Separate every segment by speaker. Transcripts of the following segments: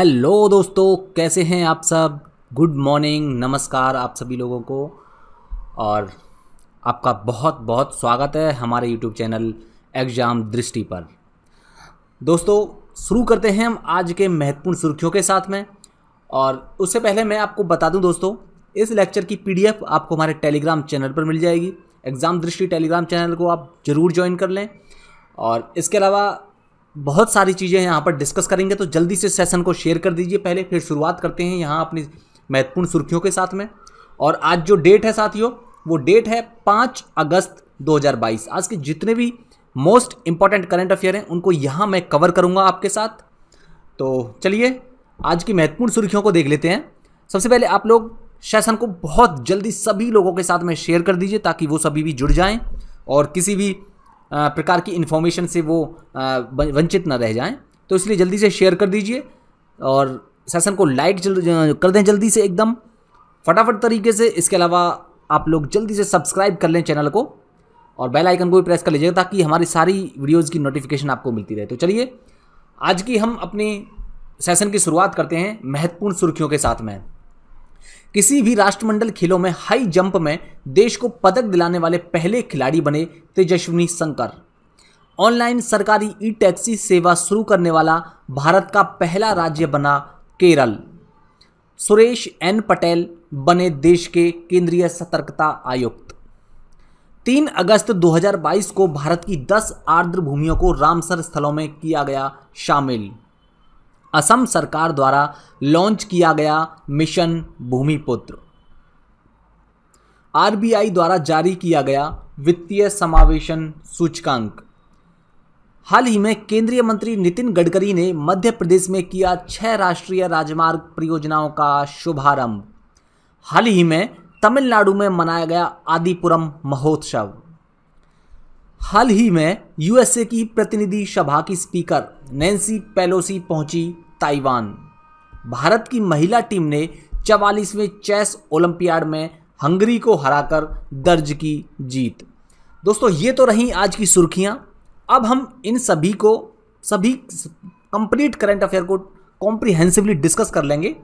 Speaker 1: hello दोस्तों कैसे हैं आप सब गुड मॉर्निंग नमस्कार आप सभी लोगों को और आपका बहुत बहुत स्वागत है हमारे यूट्यूब चैनल एग्ज़ाम दृष्टि पर दोस्तों शुरू करते हैं हम आज के महत्वपूर्ण सुर्खियों के साथ में और उससे पहले मैं आपको बता दूं दोस्तों इस लेक्चर की पीडीएफ आपको हमारे टेलीग्राम चैनल पर मिल जाएगी एग्ज़ाम दृष्टि टेलीग्राम चैनल को आप ज़रूर ज्वाइन कर लें और इसके अलावा बहुत सारी चीज़ें यहाँ पर डिस्कस करेंगे तो जल्दी से सेशन को शेयर कर दीजिए पहले फिर शुरुआत करते हैं यहाँ अपनी महत्वपूर्ण सुर्खियों के साथ में और आज जो डेट है साथियों वो डेट है पाँच अगस्त 2022 आज के जितने भी मोस्ट इंपॉर्टेंट करंट अफेयर हैं उनको यहाँ मैं कवर करूँगा आपके साथ तो चलिए आज की महत्वपूर्ण सुर्खियों को देख लेते हैं सबसे पहले आप लोग सेशन को बहुत जल्दी सभी लोगों के साथ में शेयर कर दीजिए ताकि वो सभी भी जुड़ जाएँ और किसी भी प्रकार की इन्फॉर्मेशन से वो वंचित ना रह जाएं तो इसलिए जल्दी से शेयर कर दीजिए और सेशन को लाइक कर दें जल्दी से एकदम फटाफट तरीके से इसके अलावा आप लोग जल्दी से सब्सक्राइब कर लें चैनल को और बेल आइकन को भी प्रेस कर लीजिएगा ताकि हमारी सारी वीडियोज़ की नोटिफिकेशन आपको मिलती रहे तो चलिए आज की हम अपनी सेशन की शुरुआत करते हैं महत्वपूर्ण सुर्खियों के साथ में किसी भी राष्ट्रमंडल खेलों में हाई जंप में देश को पदक दिलाने वाले पहले खिलाड़ी बने तेजस्विनी शंकर ऑनलाइन सरकारी ई टैक्सी सेवा शुरू करने वाला भारत का पहला राज्य बना केरल सुरेश एन पटेल बने देश के केंद्रीय सतर्कता आयुक्त 3 अगस्त 2022 को भारत की 10 आर्द्र भूमियों को रामसर स्थलों में किया गया शामिल असम सरकार द्वारा लॉन्च किया गया मिशन भूमिपुत्र आरबीआई द्वारा जारी किया गया वित्तीय समावेशन सूचकांक हाल ही में केंद्रीय मंत्री नितिन गडकरी ने मध्य प्रदेश में किया छह राष्ट्रीय राजमार्ग परियोजनाओं का शुभारंभ हाल ही में तमिलनाडु में मनाया गया आदिपुरम महोत्सव हाल ही में यूएसए की प्रतिनिधि सभा की स्पीकर नैन्सी पेलोसी पहुंची ताइवान भारत की महिला टीम ने चवालीसवें चेस ओलंपियाड में हंगरी को हराकर दर्ज की जीत दोस्तों ये तो रही आज की सुर्खियां अब हम इन सभी को सभी कंप्लीट करंट अफेयर को कॉम्प्रिहेंसिवली डिस्कस कर लेंगे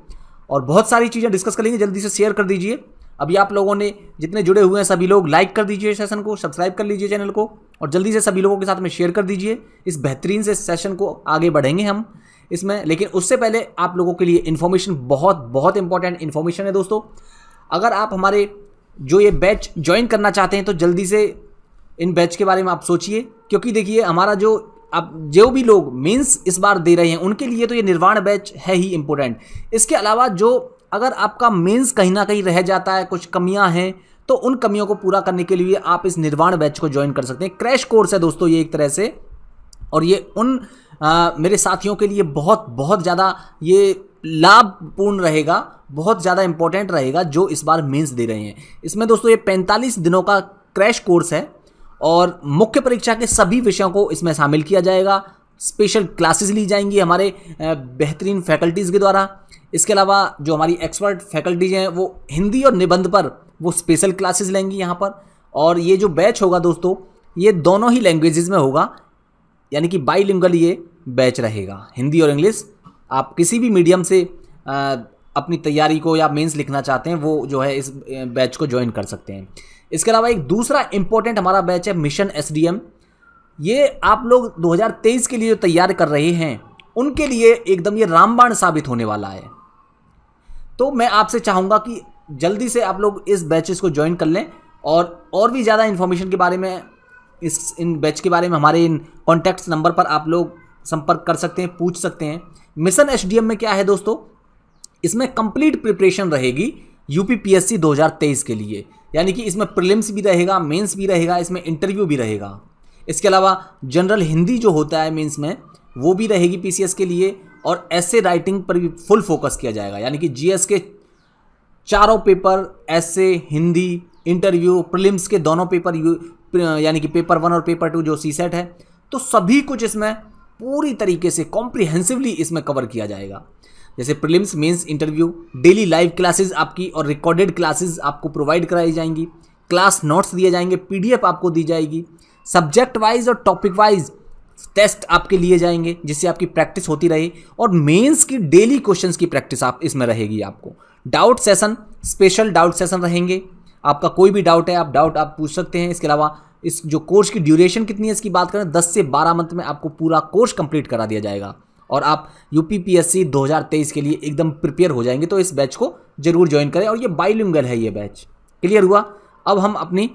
Speaker 1: और बहुत सारी चीज़ें डिस्कस कर लेंगे जल्दी से शेयर कर दीजिए अभी आप लोगों ने जितने जुड़े हुए हैं सभी लोग लाइक कर दीजिए सेशन को सब्सक्राइब कर लीजिए चैनल को और जल्दी से सभी लोगों के साथ में शेयर कर दीजिए इस बेहतरीन से सेशन को आगे बढ़ेंगे हम इसमें लेकिन उससे पहले आप लोगों के लिए इन्फॉर्मेशन बहुत बहुत इंपॉर्टेंट इन्फॉर्मेशन है दोस्तों अगर आप हमारे जो ये बैच ज्वाइन करना चाहते हैं तो जल्दी से इन बैच के बारे में आप सोचिए क्योंकि देखिए हमारा जो अब जो भी लोग मीन्स इस बार दे रहे हैं उनके लिए तो ये निर्वाण बैच है ही इम्पोर्टेंट इसके अलावा जो अगर आपका मेंस कहीं ना कहीं रह जाता है कुछ कमियां हैं तो उन कमियों को पूरा करने के लिए आप इस निर्वाण बैच को ज्वाइन कर सकते हैं क्रैश कोर्स है दोस्तों ये एक तरह से और ये उन आ, मेरे साथियों के लिए बहुत बहुत ज़्यादा ये लाभपूर्ण रहेगा बहुत ज़्यादा इंपॉर्टेंट रहेगा जो इस बार मेंस दे रहे हैं इसमें दोस्तों ये 45 दिनों का क्रैश कोर्स है और मुख्य परीक्षा के सभी विषयों को इसमें शामिल किया जाएगा स्पेशल क्लासेस ली जाएंगी हमारे बेहतरीन फैकल्टीज़ के द्वारा इसके अलावा जो हमारी एक्सपर्ट फैकल्टीज हैं वो हिंदी और निबंध पर वो स्पेशल क्लासेस लेंगी यहाँ पर और ये जो बैच होगा दोस्तों ये दोनों ही लैंग्वेजेस में होगा यानी कि बाई ये बैच रहेगा हिंदी और इंग्लिश आप किसी भी मीडियम से आ, अपनी तैयारी को या मेंस लिखना चाहते हैं वो जो है इस बैच को ज्वाइन कर सकते हैं इसके अलावा एक दूसरा इंपॉर्टेंट हमारा बैच है मिशन एस ये आप लोग 2023 के लिए जो तैयार कर रहे हैं उनके लिए एकदम ये रामबाण साबित होने वाला है तो मैं आपसे चाहूँगा कि जल्दी से आप लोग इस बैचेस को ज्वाइन कर लें और और भी ज़्यादा इन्फॉर्मेशन के बारे में इस इन बैच के बारे में हमारे इन कॉन्टैक्ट नंबर पर आप लोग संपर्क कर सकते हैं पूछ सकते हैं मिशन एच में क्या है दोस्तों इसमें कंप्लीट प्रिपरेशन रहेगी यू पी के लिए यानी कि इसमें प्रिलिम्स भी रहेगा मेंस भी रहेगा इसमें इंटरव्यू भी रहेगा इसके अलावा जनरल हिंदी जो होता है मीन्स में वो भी रहेगी पी के लिए और ऐसे राइटिंग पर भी फुल फोकस किया जाएगा यानी कि जी के चारों पेपर ऐसे हिंदी इंटरव्यू प्रिलिम्स के दोनों पेपर यानी कि पेपर वन और पेपर टू जो सी सेट है तो सभी कुछ इसमें पूरी तरीके से कॉम्प्रिहेंसिवली इसमें कवर किया जाएगा जैसे prelims mains interview daily live classes आपकी और रिकॉर्डेड क्लासेस आपको प्रोवाइड कराई जाएंगी क्लास नोट्स दिए जाएंगे पीडीएफ आपको दी जाएगी सब्जेक्ट वाइज और टॉपिक वाइज टेस्ट आपके लिए जाएंगे जिससे आपकी प्रैक्टिस होती रहे और मेंस की डेली क्वेश्चंस की प्रैक्टिस आप इसमें रहेगी आपको doubt session special doubt session रहेंगे आपका कोई भी डाउट है आप डाउट आप पूछ सकते हैं इसके अलावा इस जो कोर्स की ड्यूरेशन कितनी है इसकी बात करें दस से बारह मंथ में आपको पूरा कोर्स कंप्लीट करा दिया जाएगा और आप U P P S C दो हज़ार तेईस के लिए एकदम प्रिपेयर हो जाएंगे तो इस बैच को जरूर ज्वाइन करें और ये बाइलिंगल है ये बैच क्लियर हुआ अब हम अपनी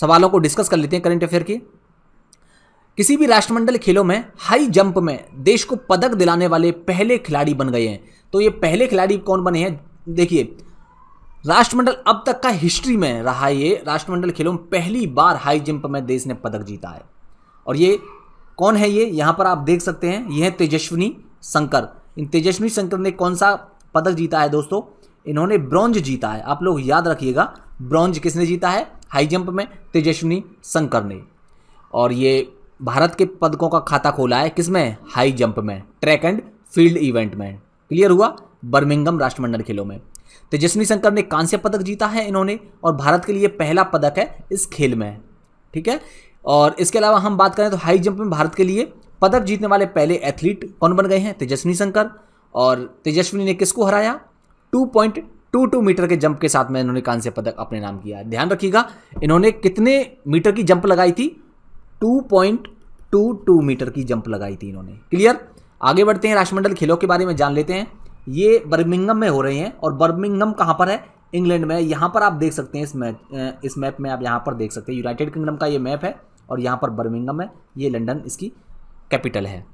Speaker 1: सवालों को डिस्कस कर लेते हैं करंट अफेयर की किसी भी राष्ट्रमंडल खेलों में हाई जंप में देश को पदक दिलाने वाले पहले खिलाड़ी बन गए हैं तो ये पहले खिलाड़ी कौन बने हैं देखिए राष्ट्रमंडल अब तक का हिस्ट्री में रहा ये राष्ट्रमंडल खेलों में पहली बार हाई जंप में देश ने पदक जीता है और ये कौन है ये यहाँ पर आप देख सकते हैं ये है तेजस्विनी शंकर इन तेजस्विनी शंकर ने कौन सा पदक जीता है दोस्तों इन्होंने ब्रॉन्ज जीता है आप लोग याद रखिएगा ब्रॉन्ज किसने जीता है हाई जंप में तेजस्विनी शंकर ने और ये भारत के पदकों का खाता खोला है किसमें हाई जंप में ट्रैक एंड फील्ड इवेंट में क्लियर हुआ बर्मिंगम राष्ट्रमंडल खेलों में तेजस्वी शंकर ने कांस्य पदक जीता है इन्होंने और भारत के लिए पहला पदक है इस खेल में ठीक है और इसके अलावा हम बात करें तो हाई जंप में भारत के लिए पदक जीतने वाले पहले एथलीट कौन बन गए हैं तेजस्वी शंकर और तेजस्वी ने किसको हराया two point two two meter के जंप के साथ में इन्होंने कांस्य पदक अपने नाम किया है ध्यान रखिएगा इन्होंने कितने मीटर की जंप लगाई थी two point two two meter की जंप लगाई थी इन्होंने क्लियर आगे बढ़ते हैं राष्ट्रमंडल खेलों के बारे में जान लेते हैं ये बर्मिंगम में हो रहे हैं और बर्मिंगम कहाँ पर है इंग्लैंड में यहाँ पर आप देख सकते हैं इस मैच इस मैप में आप यहाँ पर देख सकते हैं यूनाइटेड किंगडम का ये मैप है और यहाँ पर बर्मिंगम है ये लंडन इसकी कैपिटल है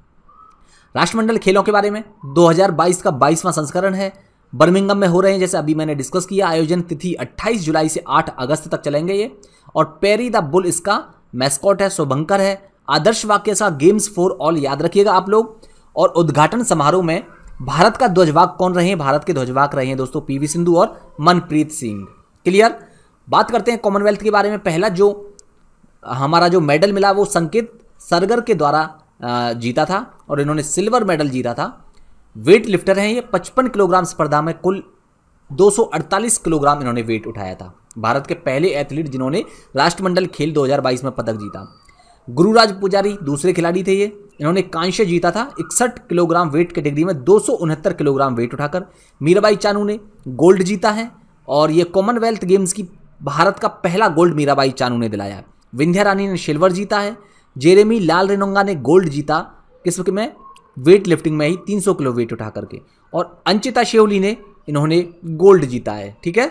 Speaker 1: राष्ट्रमंडल खेलों के बारे में 2022 का बाईसवां संस्करण है बर्मिंगम में हो रहे हैं जैसे अभी मैंने डिस्कस किया आयोजन तिथि 28 जुलाई से 8 अगस्त तक चलेंगे ये और पेरी द बुल इसका मैस्कॉट है शुभंकर है आदर्श वाक्य सा गेम्स फॉर ऑल याद रखिएगा आप लोग और उद्घाटन समारोह में भारत का ध्वजवाक कौन रहे हैं भारत के ध्वजवाक रहे हैं दोस्तों पी सिंधु और मनप्रीत सिंह क्लियर बात करते हैं कॉमनवेल्थ के बारे में पहला जो हमारा जो मेडल मिला वो संकेत सरगर के द्वारा जीता था और इन्होंने सिल्वर मेडल जीता था वेट लिफ्टर हैं ये 55 किलोग्राम स्पर्धा में कुल 248 किलोग्राम इन्होंने वेट उठाया था भारत के पहले एथलीट जिन्होंने राष्ट्रमंडल खेल 2022 में पदक जीता गुरुराज पुजारी दूसरे खिलाड़ी थे ये इन्होंने कांस्य जीता था इकसठ किलोग्राम वेट कैटेगरी में दो किलोग्राम वेट उठाकर मीराबाई चानू ने गोल्ड जीता है और ये कॉमनवेल्थ गेम्स की भारत का पहला गोल्ड मीराबाई चानू ने दिलाया विंध्या रानी ने सिल्वर जीता है जेरेमी लाल रेनोंगा ने गोल्ड जीता किस्म में वेट लिफ्टिंग में ही 300 किलो वेट उठा करके और अंचिता शेवली ने इन्होंने गोल्ड जीता है ठीक है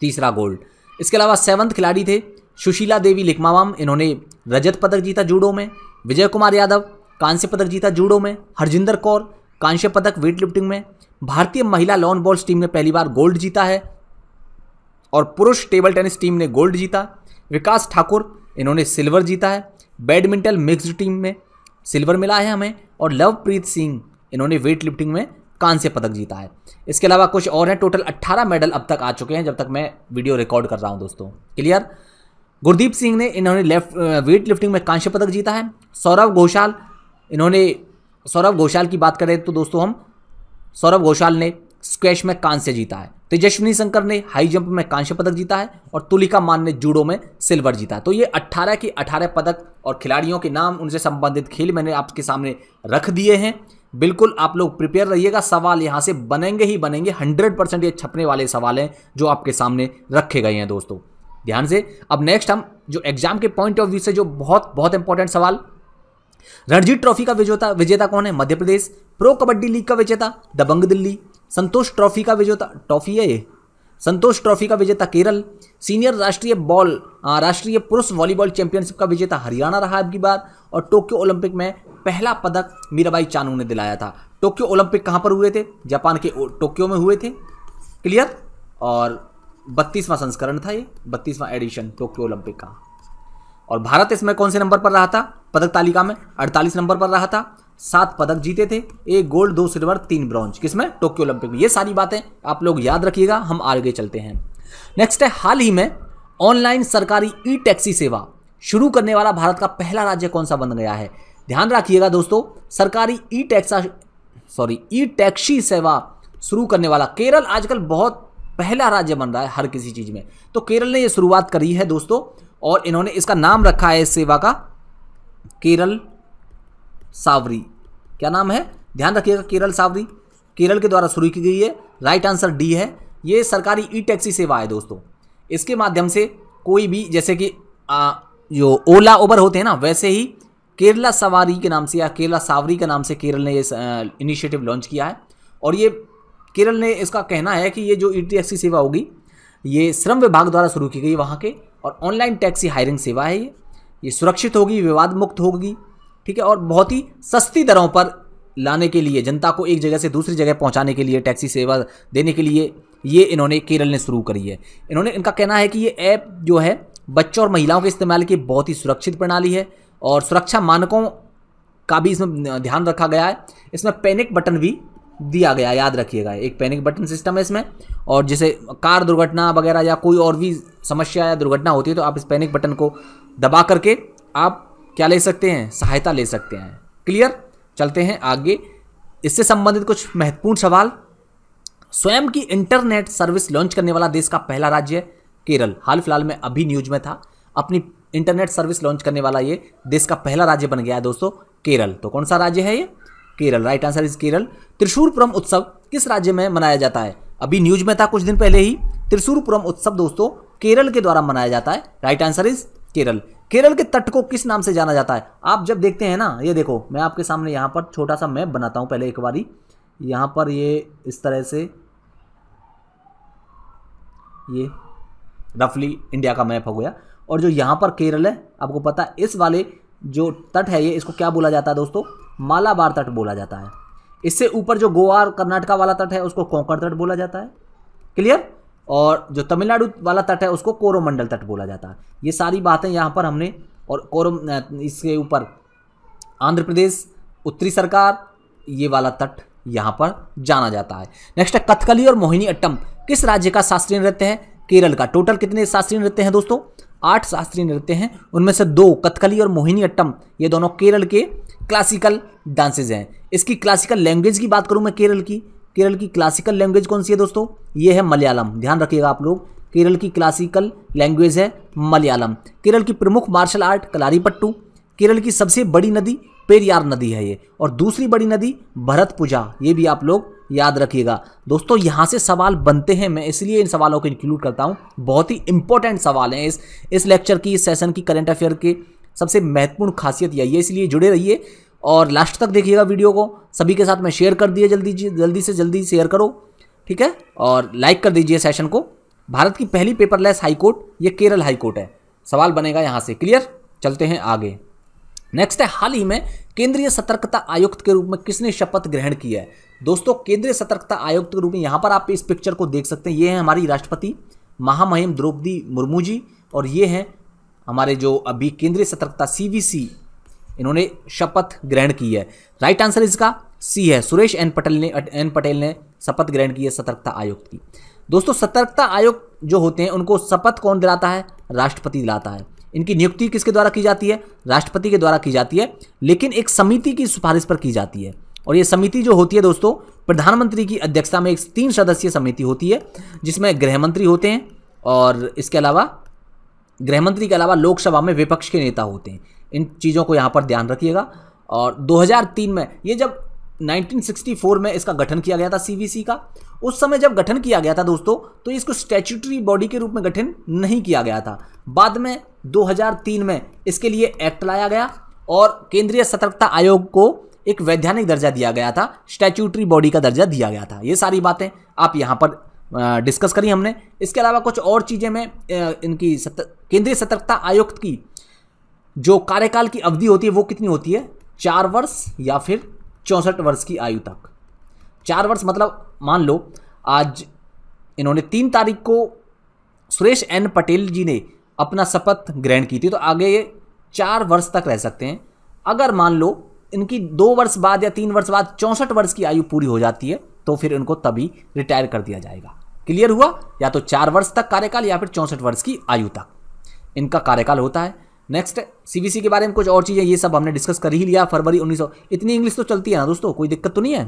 Speaker 1: तीसरा गोल्ड इसके अलावा सेवन्थ खिलाड़ी थे सुशीला देवी लिकमावाम इन्होंने रजत पदक जीता जूडो में विजय कुमार यादव कांस्य पदक जीता जूडो में हरजिंदर कौर कांस्य पदक वेट लिफ्टिंग में भारतीय महिला लॉन बॉल्स टीम ने पहली बार गोल्ड जीता है और पुरुष टेबल टेनिस टीम ने गोल्ड जीता विकास ठाकुर इन्होंने सिल्वर जीता है बैडमिंटन मिक्स्ड टीम में सिल्वर मिला है हमें और लवप्रीत सिंह इन्होंने वेट लिफ्टिंग में कांस्य पदक जीता है इसके अलावा कुछ और हैं टोटल 18 मेडल अब तक आ चुके हैं जब तक मैं वीडियो रिकॉर्ड कर रहा हूं दोस्तों क्लियर गुरदीप सिंह ने इन्होंने लेफ्ट वेट लिफ्टिंग में कांस्य पदक जीता है सौरभ घोषाल इन्होंने सौरभ घोषाल की बात करें तो दोस्तों हम सौरभ घोषाल ने स्क्वैश में कांस्य जीता है तेजस्विनी शंकर ने हाई जंप में कांस्य पदक जीता है और तुलिका मान ने जूडो में सिल्वर जीता है तो ये 18 के 18 पदक और खिलाड़ियों के नाम उनसे संबंधित खेल मैंने आपके सामने रख दिए हैं बिल्कुल आप लोग प्रिपेयर रहिएगा सवाल यहाँ से बनेंगे ही बनेंगे हंड्रेड परसेंट ये छपने वाले सवाल हैं जो आपके सामने रखे गए हैं दोस्तों ध्यान से अब नेक्स्ट हम जो एग्जाम के पॉइंट ऑफ व्यू से जो बहुत बहुत इंपॉर्टेंट सवाल रणजीत ट्रॉफी का विजेता विजेता कौन है मध्य प्रदेश प्रो कबड्डी लीग का विजेता दबंग दिल्ली संतोष ट्रॉफी का विजेता ट्रॉफी है ये संतोष ट्रॉफी का विजेता केरल सीनियर राष्ट्रीय बॉल राष्ट्रीय पुरुष वॉलीबॉल चैंपियनशिप का विजेता हरियाणा रहा अब की बार और टोक्यो ओलंपिक में पहला पदक मीराबाई चानू ने दिलाया था टोक्यो ओलंपिक कहाँ पर हुए थे जापान के टोक्यो में हुए थे क्लियर और बत्तीसवां संस्करण था ये बत्तीसवां एडिशन टोक्यो ओलंपिक का और भारत इसमें कौन से नंबर पर रहा था पदक तालिका में अड़तालीस नंबर पर रहा था सात पदक जीते थे एक गोल्ड दो सिल्वर तीन ब्रॉन्ज किसमें टोक्यो ओलंपिक में ये सारी बातें आप लोग याद रखिएगा हम आगे चलते हैं नेक्स्ट है हाल ही में ऑनलाइन सरकारी ई टैक्सी सेवा शुरू करने वाला भारत का पहला राज्य कौन सा बन गया है ध्यान रखिएगा दोस्तों सरकारी ई टैक्सा सॉरी ई टैक्सी सेवा शुरू करने वाला केरल आजकल बहुत पहला राज्य बन रहा है हर किसी चीज़ में तो केरल ने यह शुरुआत करी है दोस्तों और इन्होंने इसका नाम रखा है इस सेवा का केरल सावरी क्या नाम है ध्यान रखिएगा केरल सावरी केरल के द्वारा शुरू की गई है राइट आंसर डी है ये सरकारी ई टैक्सी सेवा है दोस्तों इसके माध्यम से कोई भी जैसे कि आ, जो ओला ओबर होते हैं ना वैसे ही केरला सवारी के नाम से या केरला सावरी के नाम से केरल ने ये इनिशिएटिव लॉन्च किया है और ये केरल ने इसका कहना है कि ये जो ई टैक्सी सेवा होगी ये श्रम विभाग द्वारा शुरू की गई वहाँ के और ऑनलाइन टैक्सी हायरिंग सेवा है ये ये सुरक्षित होगी विवाद मुक्त होगी ठीक है और बहुत ही सस्ती दरों पर लाने के लिए जनता को एक जगह से दूसरी जगह पहुंचाने के लिए टैक्सी सेवा देने के लिए ये इन्होंने केरल ने शुरू करी है इन्होंने इनका कहना है कि ये ऐप जो है बच्चों और महिलाओं के इस्तेमाल की बहुत ही सुरक्षित प्रणाली है और सुरक्षा मानकों का भी इसमें ध्यान रखा गया है इसमें पैनिक बटन भी दिया गया याद रखिएगा एक पैनिक बटन सिस्टम है इसमें और जैसे कार दुर्घटना वगैरह या कोई और भी समस्या या दुर्घटना होती है तो आप इस पैनिक बटन को दबा करके आप क्या ले सकते हैं सहायता ले सकते हैं क्लियर चलते हैं आगे इससे संबंधित कुछ महत्वपूर्ण सवाल स्वयं की इंटरनेट सर्विस लॉन्च करने वाला देश का पहला राज्य केरल हाल फिलहाल में अभी न्यूज में था अपनी इंटरनेट सर्विस लॉन्च करने वाला ये देश का पहला राज्य बन गया है दोस्तों केरल तो कौन सा राज्य है ये Kerala right answer is Kerala Thrissur Pooram उत्सव किस राज्य में मनाया जाता है अभी न्यूज में था कुछ दिन पहले ही त्रिशूरपुरम उत्सव दोस्तों केरल के द्वारा मनाया जाता है right answer is Kerala Kerala के तट को किस नाम से जाना जाता है आप जब देखते हैं ना ये देखो मैं आपके सामने यहाँ पर छोटा सा मैप बनाता हूँ पहले एक बारी यहाँ पर ये इस तरह से ये रफली इंडिया का मैप हो गया और जो यहाँ पर केरल है आपको पता है इस वाले जो तट है ये इसको क्या बोला जाता है दोस्तों मालाबार तट बोला जाता है इससे ऊपर जो गोवा और कर्नाटका वाला तट है उसको कोंकण तट बोला जाता है क्लियर और जो तमिलनाडु वाला तट है उसको कोरोमंडल तट बोला जाता है ये सारी बातें यहाँ पर हमने और कोरम इसके ऊपर आंध्र प्रदेश उत्तरी सरकार ये वाला तट यहाँ पर जाना जाता है नेक्स्ट है कथकली और मोहिनी अट्टम किस राज्य का शास्त्रीय नृत्य है केरल का टोटल कितने शास्त्रीय नृत्य हैं दोस्तों आठ शास्त्रीय नृत्य हैं उनमें से दो कथकली और मोहिनी अट्टम ये दोनों केरल के क्लासिकल डांसेज हैं इसकी क्लासिकल लैंग्वेज की बात करूँ मैं केरल की केरल की क्लासिकल लैंग्वेज कौन सी है दोस्तों ये है मलयालम ध्यान रखिएगा आप लोग केरल की क्लासिकल लैंग्वेज है मलयालम केरल की प्रमुख मार्शल आर्ट कलारीपट्टू केरल की सबसे बड़ी नदी पेरियार नदी है ये और दूसरी बड़ी नदी भरत पूजा ये भी आप लोग याद रखिएगा दोस्तों यहाँ से सवाल बनते हैं मैं इसलिए इन सवालों को इंक्लूड करता हूँ बहुत ही इंपॉर्टेंट सवाल हैं इस इस लेक्चर की इस सेशन की करेंट अफेयर के सबसे महत्वपूर्ण खासियत यही है इसलिए जुड़े रहिए और लास्ट तक देखिएगा वीडियो को सभी के साथ में शेयर कर दिए जल्दी जल्दी से जल्दी शेयर करो ठीक है और लाइक कर दीजिए सेशन को भारत की पहली पेपरलेस हाईकोर्ट ये केरल हाईकोर्ट है सवाल बनेगा यहाँ से क्लियर चलते हैं आगे नेक्स्ट है हाल ही में केंद्रीय सतर्कता आयुक्त के रूप में किसने शपथ ग्रहण की है दोस्तों केंद्रीय सतर्कता आयुक्त के रूप में यहाँ पर आप इस पिक्चर को देख सकते हैं ये है हमारी राष्ट्रपति महामहिम द्रौपदी मुर्मू जी और ये हैं हमारे जो अभी केंद्रीय सतर्कता सी इन्होंने शपथ ग्रहण की है राइट आंसर इसका सी है सुरेश एन पटेल ने एन पटेल ने शपथ ग्रहण की है सतर्कता आयोग की दोस्तों सतर्कता आयोग जो होते हैं उनको शपथ कौन दिलाता है राष्ट्रपति दिलाता है इनकी नियुक्ति किसके द्वारा की जाती है राष्ट्रपति के द्वारा की जाती है लेकिन एक समिति की सिफारिश पर की जाती है और ये समिति जो होती है दोस्तों प्रधानमंत्री की अध्यक्षता में एक तीन सदस्यीय समिति होती है जिसमें गृहमंत्री होते हैं और इसके अलावा गृहमंत्री के अलावा लोकसभा में विपक्ष के नेता होते हैं इन चीज़ों को यहाँ पर ध्यान रखिएगा और 2003 में ये जब 1964 में इसका गठन किया गया था सी का उस समय जब गठन किया गया था दोस्तों तो इसको स्टैचूटरी बॉडी के रूप में गठन नहीं किया गया था बाद में 2003 में इसके लिए एक्ट लाया गया और केंद्रीय सतर्कता आयोग को एक वैधानिक दर्जा दिया गया था स्टैचूटरी बॉडी का दर्जा दिया गया था ये सारी बातें आप यहाँ पर डिस्कस करी हमने इसके अलावा कुछ और चीज़ें मैं इनकी सत केंद्रीय सतर्कता आयुक्त की जो कार्यकाल की अवधि होती है वो कितनी होती है चार वर्ष या फिर चौंसठ वर्ष की आयु तक चार वर्ष मतलब मान लो आज इन्होंने तीन तारीख को सुरेश एन पटेल जी ने अपना शपथ ग्रहण की थी तो आगे ये चार वर्ष तक रह सकते हैं अगर मान लो इनकी दो वर्ष बाद या तीन वर्ष बाद चौंसठ वर्ष की आयु पूरी हो जाती है तो फिर इनको तभी रिटायर कर दिया जाएगा क्लियर हुआ या तो चार वर्ष तक कार्यकाल या फिर चौंसठ वर्ष की आयु तक इनका कार्यकाल होता है नेक्स्ट सीबीसी के बारे में कुछ और चीज़ें ये सब हमने डिस्कस कर ही लिया फरवरी 1900 इतनी इंग्लिश तो चलती है ना दोस्तों कोई दिक्कत तो नहीं है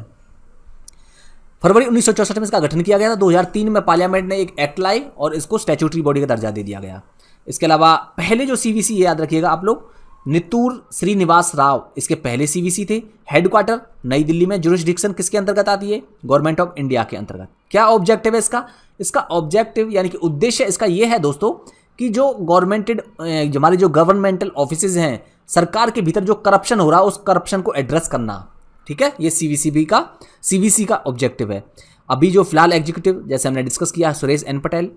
Speaker 1: फरवरी उन्नीस में इसका गठन किया गया था 2003 में पार्लियामेंट ने एक एक्ट लाई और इसको स्टैचूटरी बॉडी का दर्जा दे दिया गया इसके अलावा पहले जो सीबीसी याद रखिएगा आप लोग नितूर श्रीनिवास राव इसके पहले सीबीसी थे हेडक्वार्टर नई दिल्ली में जुरिस्डिक्शन किसके अंतर्गत आती है गवर्नमेंट ऑफ इंडिया के अंतर्गत क्या ऑब्जेक्टिव है इसका इसका ऑब्जेक्टिव यानी कि उद्देश्य इसका यह है दोस्तों कि जो गवर्नमेंटेड हमारे जो गवर्नमेंटल ऑफिस हैं सरकार के भीतर जो करप्शन हो रहा है उस करप्शन को एड्रेस करना ठीक है ये सी का सी का ऑब्जेक्टिव है अभी जो फिलहाल एग्जीक्यूटिव जैसे हमने डिस्कस किया सुरेश एन पटेल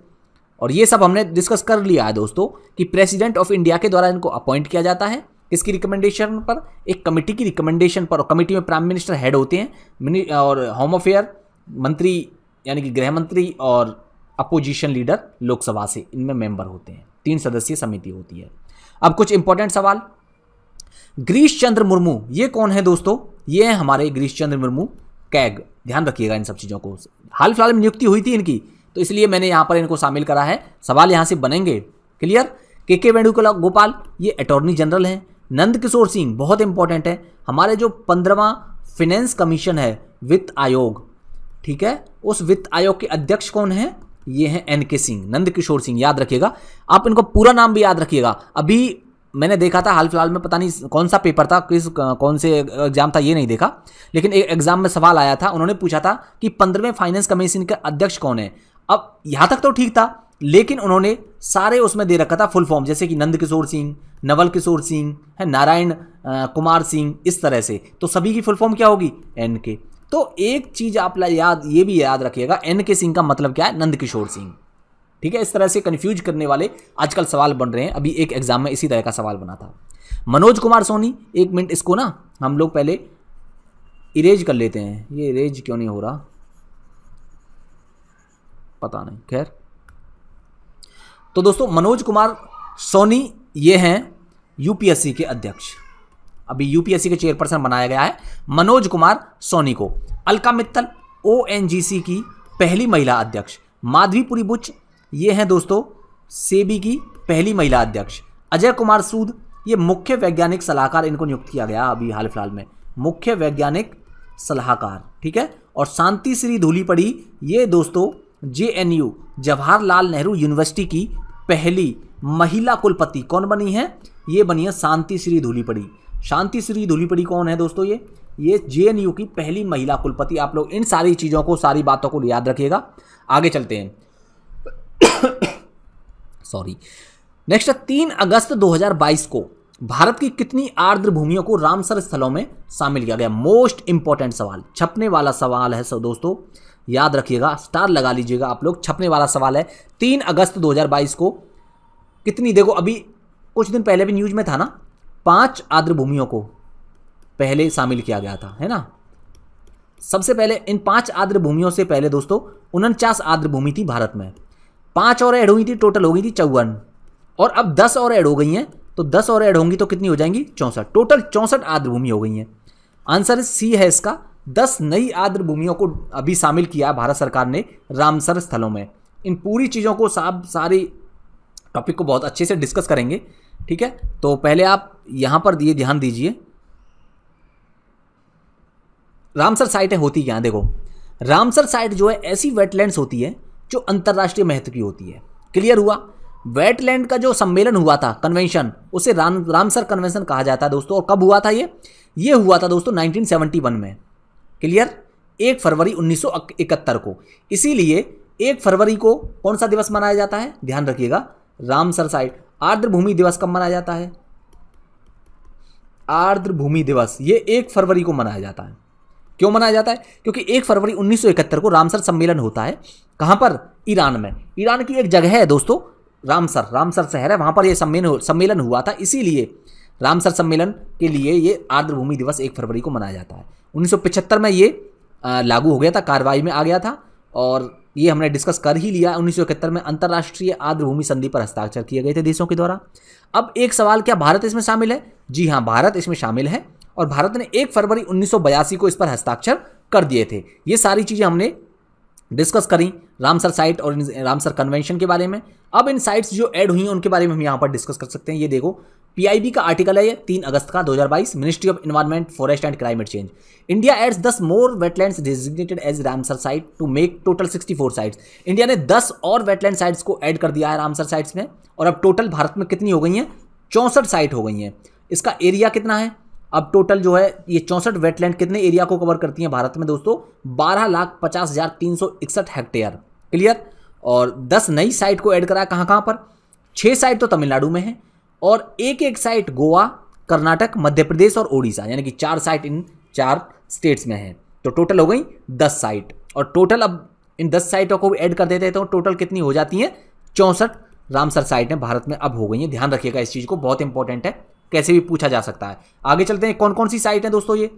Speaker 1: और ये सब हमने डिस्कस कर लिया है दोस्तों कि प्रेसिडेंट ऑफ इंडिया के द्वारा इनको अपॉइंट किया जाता है किसकी रिकमेंडेशन पर एक कमेटी की रिकमेंडेशन पर कमेटी में प्राइम मिनिस्टर हेड होते हैं और होम अफेयर मंत्री यानी कि गृह मंत्री और अपोजिशन लीडर लोकसभा से इनमें मेंबर होते हैं तीन सदस्यीय समिति होती है अब कुछ इंपॉर्टेंट सवाल ग्रीश चंद्र मुर्मू ये कौन है दोस्तों ये है हमारे ग्रीश चंद्र मुर्मू कैग ध्यान रखिएगा इन सब चीज़ों को हाल फिलहाल में नियुक्ति हुई थी इनकी तो इसलिए मैंने यहाँ पर इनको शामिल करा है सवाल यहाँ से बनेंगे क्लियर के के वेणुकला गोपाल ये अटॉर्नी जनरल हैं नंद किशोर सिंह बहुत इंपॉर्टेंट है हमारे जो पंद्रवा फिनेंस कमीशन है वित्त आयोग ठीक है उस वित्त आयोग के अध्यक्ष कौन है ये हैं एन के सिंह नंद किशोर सिंह याद रखिएगा आप इनको पूरा नाम भी याद रखिएगा अभी मैंने देखा था हाल फिलहाल में पता नहीं कौन सा पेपर था किस कौन से एग्जाम था ये नहीं देखा लेकिन एक एग्जाम में सवाल आया था उन्होंने पूछा था कि पंद्रहवें फाइनेंस कमीशन के अध्यक्ष कौन है अब यहाँ तक तो ठीक था लेकिन उन्होंने सारे उसमें दे रखा था फुल फॉर्म जैसे कि नंद किशोर सिंह नवल किशोर सिंह है नारायण कुमार सिंह इस तरह से तो सभी की फुल फॉर्म क्या होगी एन के तो एक चीज़ आप याद ये भी याद रखिएगा एन के सिंह का मतलब क्या है नंद किशोर सिंह ठीक है इस तरह से कंफ्यूज करने वाले आजकल सवाल बन रहे हैं अभी एक एग्जाम में इसी तरह का सवाल बना था मनोज कुमार सोनी एक मिनट इसको ना हम लोग पहले इरेज कर लेते हैं ये इरेज क्यों नहीं हो रहा पता नहीं खैर तो दोस्तों मनोज कुमार सोनी ये हैं यूपीएससी के अध्यक्ष अभी यूपीएससी के चेयरपर्सन बनाया गया है मनोज कुमार सोनी को अलका मित्तल ओ की पहली महिला अध्यक्ष माधवीपुरी बुच ये हैं दोस्तों सेबी की पहली महिला अध्यक्ष अजय कुमार सूद ये मुख्य वैज्ञानिक सलाहकार इनको नियुक्त किया गया अभी हाल फिलहाल में मुख्य वैज्ञानिक सलाहकार ठीक है और शांति श्री धूली पड़ी ये दोस्तों यू जवाहरलाल नेहरू यूनिवर्सिटी की पहली महिला कुलपति कौन बनी है ये बनी है शांति श्री धूली पड़ी शांति श्री धुलीपड़ी कौन है दोस्तों ये ये जे की पहली महिला कुलपति आप लोग इन सारी चीज़ों को सारी बातों को याद रखिएगा आगे चलते हैं सॉरी नेक्स्ट तीन अगस्त 2022 को भारत की कितनी आर्द्र भूमियों को रामसर स्थलों में शामिल किया गया मोस्ट इंपॉर्टेंट सवाल छपने वाला सवाल है सब दोस्तों याद रखिएगा स्टार लगा लीजिएगा आप लोग छपने वाला सवाल है तीन अगस्त 2022 को कितनी देखो अभी कुछ दिन पहले भी न्यूज में था ना पांच आर्द्र भूमियों को पहले शामिल किया गया था है ना सबसे पहले इन पांच आर्द्र भूमियों से पहले दोस्तों उनचास आर्द्र भूमि थी भारत में पांच और ऐड हुई थी टोटल हो गई थी चौवन और अब दस और ऐड हो गई हैं तो दस और ऐड होंगी तो कितनी हो जाएंगी चौंसठ टोटल चौंसठ आर्द्र भूमि हो गई हैं आंसर सी है इसका दस नई आर्द्र भूमियों को अभी शामिल किया भारत सरकार ने रामसर स्थलों में इन पूरी चीज़ों को साब सारी टॉपिक को बहुत अच्छे से डिस्कस करेंगे ठीक है तो पहले आप यहां पर दिए ध्यान दीजिए रामसर साइट है होती क्या देखो रामसर साइट जो है ऐसी वेटलैंड्स होती है जो अंतर्राष्ट्रीय महत्व की होती है क्लियर हुआ वेटलैंड का जो सम्मेलन हुआ था कन्वेंशन उसे राम रामसर कन्वेंशन कहा जाता है दोस्तों और कब हुआ था ये ये हुआ था दोस्तों 1971 में क्लियर एक फरवरी 1971 को इसीलिए एक फरवरी को कौन सा दिवस मनाया जाता है ध्यान रखिएगा रामसर साइट आर्द्र भूमि दिवस कब मनाया जाता है आर्द्र भूमि दिवस ये एक फरवरी को मनाया जाता है क्यों मनाया जाता है क्योंकि एक फरवरी 1971 को रामसर सम्मेलन होता है कहाँ पर ईरान में ईरान की एक जगह है दोस्तों रामसर रामसर शहर है वहां पर यह सम्मेलन सम्मेलन हुआ था इसीलिए रामसर सम्मेलन के लिए ये आर्द्र भूमि दिवस एक फरवरी को मनाया जाता है 1975 में ये लागू हो गया था कार्रवाई में आ गया था और ये हमने डिस्कस कर ही लिया उन्नीस में अंतर्राष्ट्रीय आर्द्रभूमि संधि पर हस्ताक्षर किए गए थे देशों के द्वारा अब एक सवाल क्या भारत इसमें शामिल है जी हाँ भारत इसमें शामिल है और भारत ने एक फरवरी उन्नीस को इस पर हस्ताक्षर कर दिए थे ये सारी चीज़ें हमने डिस्कस करी रामसर साइट और रामसर कन्वेंशन के बारे में अब इन साइट्स जो ऐड हुई हैं उनके बारे में हम यहाँ पर डिस्कस कर सकते हैं ये देखो पीआईबी का आर्टिकल है ये तीन अगस्त का 2022 ministry of environment forest and climate change India adds दस more wetlands designated as Ramsar site to make total 64 sites India ने 10 और वेटलैंड साइट्स को ऐड कर दिया है रामसर साइट्स में और अब टोटल भारत में कितनी हो गई हैं चौंसठ साइट हो गई हैं इसका एरिया कितना है अब टोटल जो है ये चौंसठ वेटलैंड कितने एरिया को कवर करती हैं भारत में दोस्तों बारह लाख पचास हज़ार तीन सौ इकसठ हेक्टेयर क्लियर और दस नई साइट को ऐड करा कहाँ कहाँ पर छः साइट तो तमिलनाडु में है और एक एक साइट गोवा कर्नाटक मध्य प्रदेश और ओडिशा यानी कि चार साइट इन चार स्टेट्स में है तो टोटल हो गई दस साइट और टोटल अब इन दस साइटों को भी ऐड कर देते तो टोटल कितनी हो जाती हैं चौंसठ रामसर साइटें भारत में अब हो गई हैं ध्यान रखिएगा इस चीज़ को बहुत इंपॉर्टेंट है कैसे भी पूछा जा सकता है आगे चलते हैं कौन कौन सी साइट हैं दोस्तों ये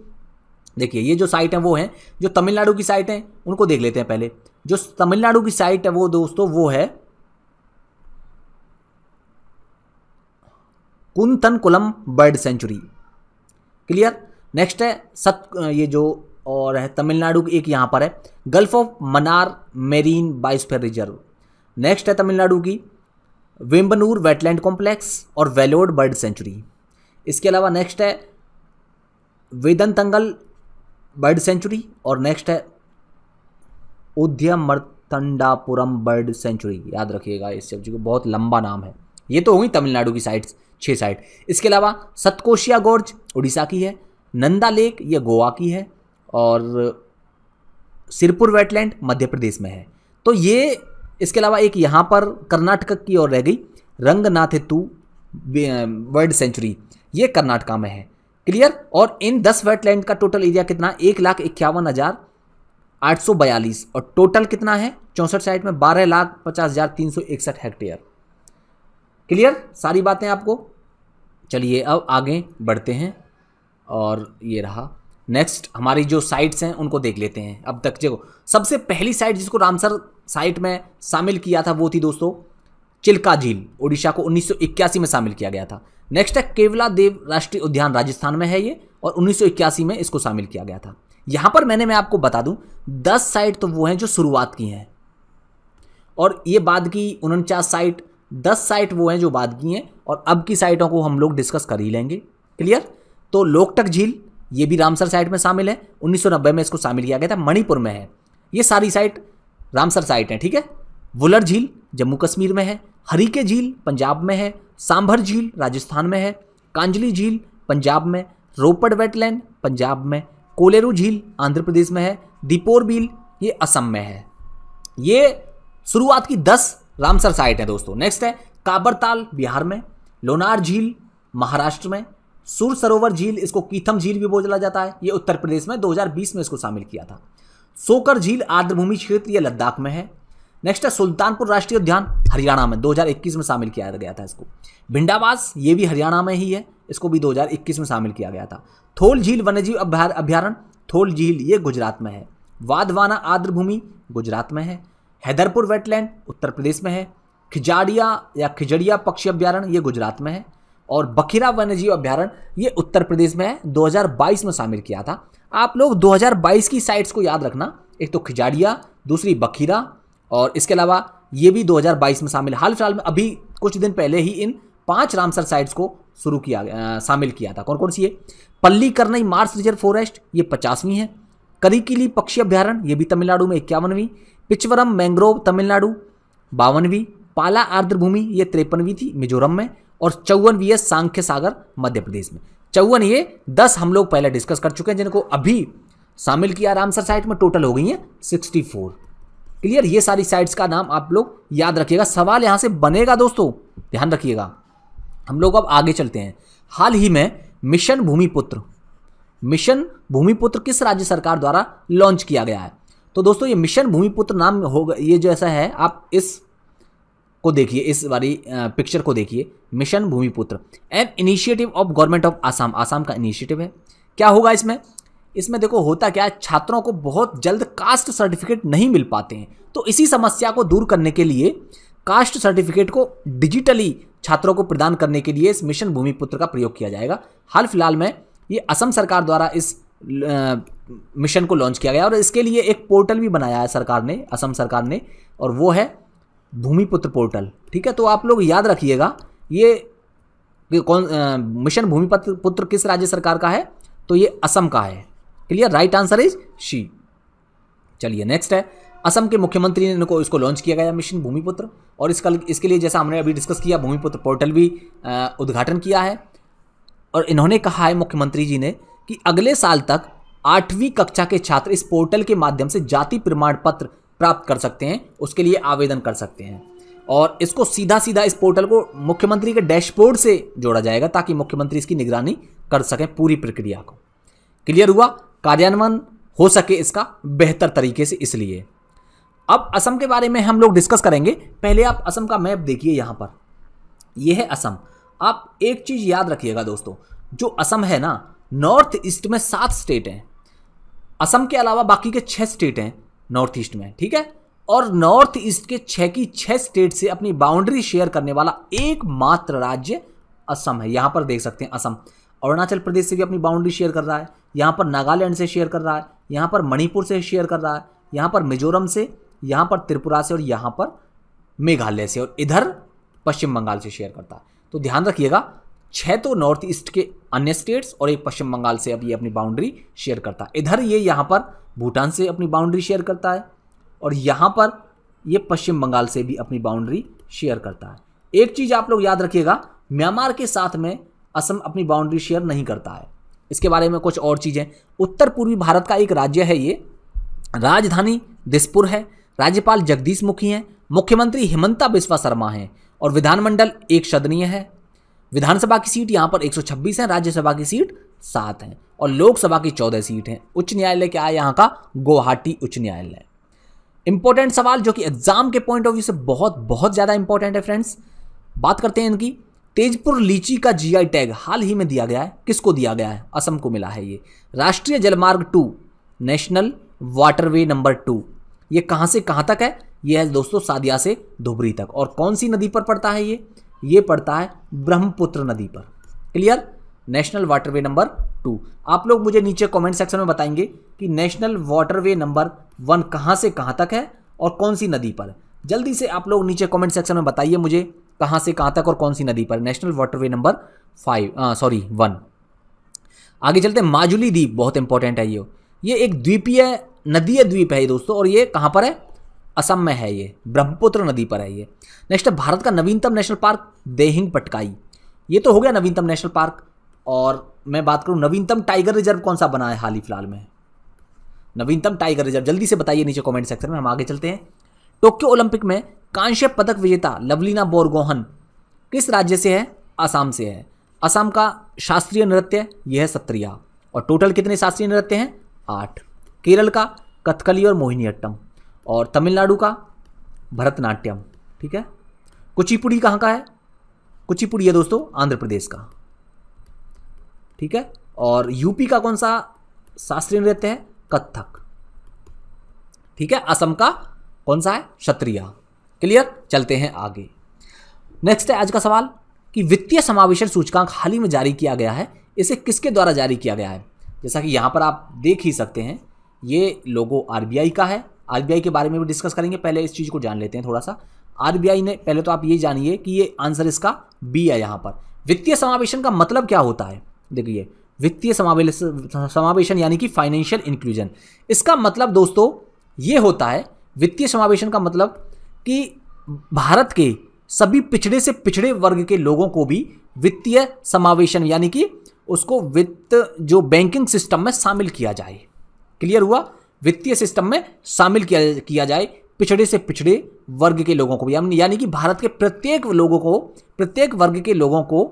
Speaker 1: देखिए ये जो साइट हैं वो हैं जो तमिलनाडु की साइट हैं उनको देख लेते हैं पहले जो तमिलनाडु की साइट है वो दोस्तों वो है Koonthankulam bird sanctuary clear next है सत ये जो और है तमिलनाडु की एक यहाँ पर है gulf of Mannar marine biosphere reserve next है तमिलनाडु की वेम्बनूर वेटलैंड कॉम्प्लेक्स और वेलोड बर्ड सेंचुरी इसके अलावा नेक्स्ट है वेदन तंगल बर्ड सेंचुरी और नेक्स्ट है उद्यमर्थंडापुरम बर्ड सेंचुरी याद रखिएगा इस सब्जी को बहुत लंबा नाम है ये तो हुई तमिलनाडु की साइट्स छः साइड इसके अलावा सतकोशिया गोर्ज उड़ीसा की है नंदा लेक ये गोवा की है और सिरपुर वेटलैंड मध्य प्रदेश में है तो ये इसके अलावा एक यहाँ पर कर्नाटक की ओर रह गई रंगनाथेतु वर्ल्ड सेंचुरी ये कर्नाटका में है क्लियर और इन दस वेटलैंड का टोटल एरिया कितना एक लाख इक्यावन हज़ार आठ सौ बयालीस और टोटल कितना है चौंसठ साइड में बारह लाख पचास हज़ार तीन सौ इकसठ हेक्टेयर क्लियर सारी बातें आपको चलिए अब आगे बढ़ते हैं और ये रहा नेक्स्ट हमारी जो साइट्स हैं उनको देख लेते हैं अब तक देखो सबसे पहली साइट जिसको रामसर साइट में शामिल किया था वो थी दोस्तों चिल्का झील ओडिशा को 1981 में शामिल किया गया था नेक्स्ट है केवला देव राष्ट्रीय उद्यान राजस्थान में है ये और 1981 में इसको शामिल किया गया था यहाँ पर मैंने मैं आपको बता दूँ दस साइट तो वो हैं जो शुरुआत की हैं और ये बाद की उनचास साइट दस साइट वो हैं जो बाद की हैं और अब की साइटों को हम लोग डिस्कस कर ही लेंगे क्लियर तो लोकटक झील ये भी रामसर साइट में शामिल है उन्नीस में इसको शामिल किया गया था मणिपुर में है ये सारी साइट रामसर साइट हैं ठीक है वुलर झील जम्मू कश्मीर में है हरीके झील पंजाब में है सांभर झील राजस्थान में है कांजली झील पंजाब में रोपड़ वेटलैंड पंजाब में कोलेरू झील आंध्र प्रदेश में है दीपोर बील ये असम में है ये शुरुआत की दस रामसर साइट है दोस्तों नेक्स्ट है काबरताल बिहार में लोनार झील महाराष्ट्र में सुर सरोवर झील इसको कीथम झील भी बोला जाता है ये उत्तर प्रदेश में 2020 में इसको शामिल किया था सोकर झील आर्द्रभूमि क्षेत्र ये लद्दाख में है नेक्स्ट है सुल्तानपुर राष्ट्रीय उद्यान हरियाणा में 2021 में शामिल किया गया था इसको भिंडावास ये भी हरियाणा में ही है इसको भी 2021 में शामिल किया गया था थोल झील वन्यजीव अभ्यारण्य थोल झील ये गुजरात में है वादवाना आर्द्रभूमि गुजरात में है हैदरपुर वेटलैंड उत्तर प्रदेश में है खिजाड़िया या खिजड़िया पक्षी अभ्यारण्य ये गुजरात में है और बखीरा वन्यजीव अभ्यारण्य ये उत्तर प्रदेश में है 2022 में शामिल किया था आप लोग 2022 की साइट्स को याद रखना एक तो खिजाड़िया दूसरी बखीरा और इसके अलावा ये भी 2022 में शामिल हाल फिलहाल में अभी कुछ दिन पहले ही इन पांच रामसर साइट्स को शुरू किया शामिल किया था कौन कौन सी है पल्ली करनई मार्स रिजर्व फॉरेस्ट ये पचासवीं है करिकीली पक्षी अभ्यारण्य ये भी तमिलनाडु में इक्यावनवीं पिचवरम मैंग्रोव तमिलनाडु बावनवीं पाला आर्द्रभूमि ये तिरपनवीं थी मिजोरम में और चौवनवीं है सांख्य सागर मध्य प्रदेश में चौवन ये दस हम लोग पहले डिस्कस कर चुके हैं जिनको अभी शामिल किया रामसर साइट में टोटल हो गई है सिक्सटी फोर क्लियर ये सारी साइट्स का नाम आप लोग याद रखिएगा सवाल यहाँ से बनेगा दोस्तों ध्यान रखिएगा हम लोग अब आगे चलते हैं हाल ही में मिशन भूमिपुत्र मिशन भूमिपुत्र किस राज्य सरकार द्वारा लॉन्च किया गया है तो दोस्तों ये मिशन भूमिपुत्र नाम होगा ये जो ऐसा है आप इस को देखिए इस वाली पिक्चर को देखिए mission Bhumiputra an initiative of government of Assam Assam का इनिशिएटिव है क्या होगा इसमें इसमें देखो होता क्या है छात्रों को बहुत जल्द कास्ट सर्टिफिकेट नहीं मिल पाते हैं तो इसी समस्या को दूर करने के लिए कास्ट सर्टिफिकेट को डिजिटली छात्रों को प्रदान करने के लिए इस मिशन भूमिपुत्र का प्रयोग किया जाएगा हाल फिलहाल में ये असम सरकार द्वारा इस मिशन को लॉन्च किया गया और इसके लिए एक पोर्टल भी बनाया है सरकार ने असम सरकार ने और वो है भूमिपुत्र पोर्टल ठीक है तो आप लोग याद रखिएगा ये कौन मिशन भूमिपुत्र पुत्र किस राज्य सरकार का है तो ये असम का है clear right answer is C चलिए नेक्स्ट है असम के मुख्यमंत्री ने इनको इसको लॉन्च किया गया मिशन भूमिपुत्र और इसका इसके लिए जैसा हमने अभी डिस्कस किया भूमिपुत्र पोर्टल भी उद्घाटन किया है और इन्होंने कहा है मुख्यमंत्री जी ने कि अगले साल तक आठवीं कक्षा के छात्र इस पोर्टल के माध्यम से जाति प्रमाण पत्र प्राप्त कर सकते हैं उसके लिए आवेदन कर सकते हैं और इसको सीधा सीधा इस पोर्टल को मुख्यमंत्री के डैशबोर्ड से जोड़ा जाएगा ताकि मुख्यमंत्री इसकी निगरानी कर सकें पूरी प्रक्रिया को क्लियर हुआ कार्यान्वयन हो सके इसका बेहतर तरीके से इसलिए अब असम के बारे में हम लोग डिस्कस करेंगे पहले आप असम का मैप देखिए यहाँ पर यह है असम आप एक चीज़ याद रखिएगा दोस्तों जो असम है ना नॉर्थ ईस्ट में सात स्टेट हैं असम के अलावा बाकी के छः स्टेट हैं नॉर्थ ईस्ट में ठीक है और नॉर्थ ईस्ट के छः की छः स्टेट से अपनी बाउंड्री शेयर करने वाला एकमात्र राज्य असम है यहाँ पर देख सकते हैं असम अरुणाचल प्रदेश से भी अपनी बाउंड्री शेयर कर रहा है यहाँ पर नागालैंड से शेयर कर रहा है यहाँ पर मणिपुर से शेयर कर रहा है यहाँ पर मिजोरम से यहाँ पर त्रिपुरा से और यहाँ पर मेघालय से और इधर पश्चिम बंगाल से शेयर करता है तो ध्यान रखिएगा छः तो नॉर्थ ईस्ट के अन्य स्टेट्स और एक पश्चिम बंगाल से अब ये अपनी बाउंड्री शेयर करता है इधर ये यहाँ पर भूटान से अपनी बाउंड्री शेयर करता है और यहाँ पर ये पश्चिम बंगाल से भी अपनी बाउंड्री शेयर करता है एक चीज़ आप लोग याद रखिएगा म्यांमार के साथ में असम अपनी बाउंड्री शेयर नहीं करता है इसके बारे में कुछ और चीज़ें उत्तर पूर्वी भारत का एक राज्य है ये राजधानी दिसपुर है राज्यपाल जगदीश मुखी हैं मुख्यमंत्री हेमंता बिस्वा शर्मा हैं और विधानमंडल एक सदनीय है विधानसभा की सीट यहाँ पर 126 है राज्यसभा की सीट सात है और लोकसभा की चौदह सीट है उच्च न्यायालय क्या है यहाँ का गुवाहाटी उच्च न्यायालय इंपॉर्टेंट सवाल जो कि एग्जाम के पॉइंट ऑफ व्यू से बहुत बहुत ज़्यादा इंपॉर्टेंट है फ्रेंड्स बात करते हैं इनकी तेजपुर लीची का जीआई टैग हाल ही में दिया गया है किसको दिया गया है असम को मिला है ये राष्ट्रीय जलमार्ग two national waterway number two ये कहाँ से कहाँ तक है ये है दोस्तों सादिया से धुबरी तक और कौन सी नदी पर पड़ता है ये ये पड़ता है ब्रह्मपुत्र नदी पर clear national waterway number two आप लोग मुझे नीचे कमेंट सेक्शन में बताएंगे कि नेशनल वाटरवे नंबर वन कहाँ से कहाँ तक है और कौन सी नदी पर जल्दी से आप लोग नीचे कमेंट सेक्शन में बताइए मुझे कहाँ से कहाँ तक और कौन सी नदी पर national waterway number five sorry one आगे चलते हैं माजुली द्वीप बहुत इंपॉर्टेंट है ये ये एक द्वीपीय नदीय द्वीप है ये दोस्तों और ये कहाँ पर है असम में है ये ब्रह्मपुत्र नदी पर है ये नेक्स्ट है भारत का नवीनतम नेशनल पार्क देहिंग पटकाई ये तो हो गया नवीनतम नेशनल पार्क और मैं बात करूँ नवीनतम टाइगर रिजर्व कौन सा बना है हाल ही फिलहाल में नवीनतम टाइगर रिजर्व जल्दी से बताइए नीचे कमेंट सेक्शन में हम आगे चलते हैं टोक्यो ओलंपिक में कांस्य पदक विजेता लवलीना बोरगोहन किस राज्य से है आसाम से है आसाम का शास्त्रीय नृत्य यह है सत्रिया और टोटल कितने शास्त्रीय नृत्य हैं आठ केरल का कथकली और मोहिनीअट्टम और तमिलनाडु का भरतनाट्यम ठीक है कुचिपुड़ी कहाँ का है कुचिपुड़ी है दोस्तों आंध्र प्रदेश का ठीक है और यूपी का कौन सा शास्त्रीय नृत्य है कथक ठीक है असम का कौन सा है क्षत्रिया क्लियर चलते हैं आगे नेक्स्ट है आज का सवाल कि वित्तीय समावेशन सूचकांक हाल ही में जारी किया गया है इसे किसके द्वारा जारी किया गया है जैसा कि यहां पर आप देख ही सकते हैं ये लोगो आर का है आरबीआई के बारे में भी डिस्कस करेंगे पहले इस चीज़ को जान लेते हैं थोड़ा सा आर ने पहले तो आप ये जानिए कि ये आंसर इसका बी है यहाँ पर वित्तीय समावेशन का मतलब क्या होता है देखिए वित्तीय समावेश समावेशन यानी कि फाइनेंशियल इंक्लूजन इसका मतलब दोस्तों ये होता है वित्तीय समावेशन का मतलब कि भारत के सभी पिछड़े से पिछड़े वर्ग के लोगों को भी वित्तीय समावेशन यानी कि उसको वित्त जो बैंकिंग सिस्टम में शामिल किया जाए क्लियर हुआ वित्तीय सिस्टम में शामिल किया किया जाए पिछड़े से पिछड़े वर्ग के लोगों को भी यानी कि भारत के प्रत्येक लोगों को प्रत्येक वर्ग के लोगों को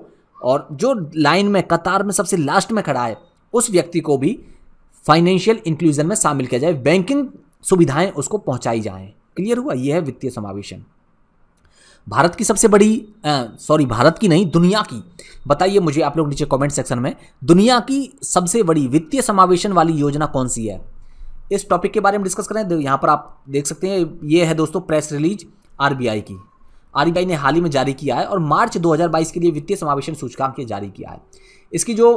Speaker 1: और जो लाइन में कतार में सबसे लास्ट में खड़ा है उस व्यक्ति को भी फाइनेंशियल इंक्लूजन में शामिल किया जाए बैंकिंग सुविधाएं उसको पहुंचाई जाए क्लियर हुआ यह है वित्तीय समावेशन भारत की सबसे बड़ी सॉरी भारत की नहीं दुनिया की बताइए मुझे आप लोग नीचे कमेंट सेक्शन में दुनिया की सबसे बड़ी वित्तीय समावेशन वाली योजना कौन सी है इस टॉपिक के बारे में डिस्कस करें तो यहाँ पर आप देख सकते हैं ये है दोस्तों प्रेस रिलीज आर की आर ने हाल ही में जारी किया है और मार्च 2022 के लिए वित्तीय समावेशन सूचकांक ये जारी किया है इसकी जो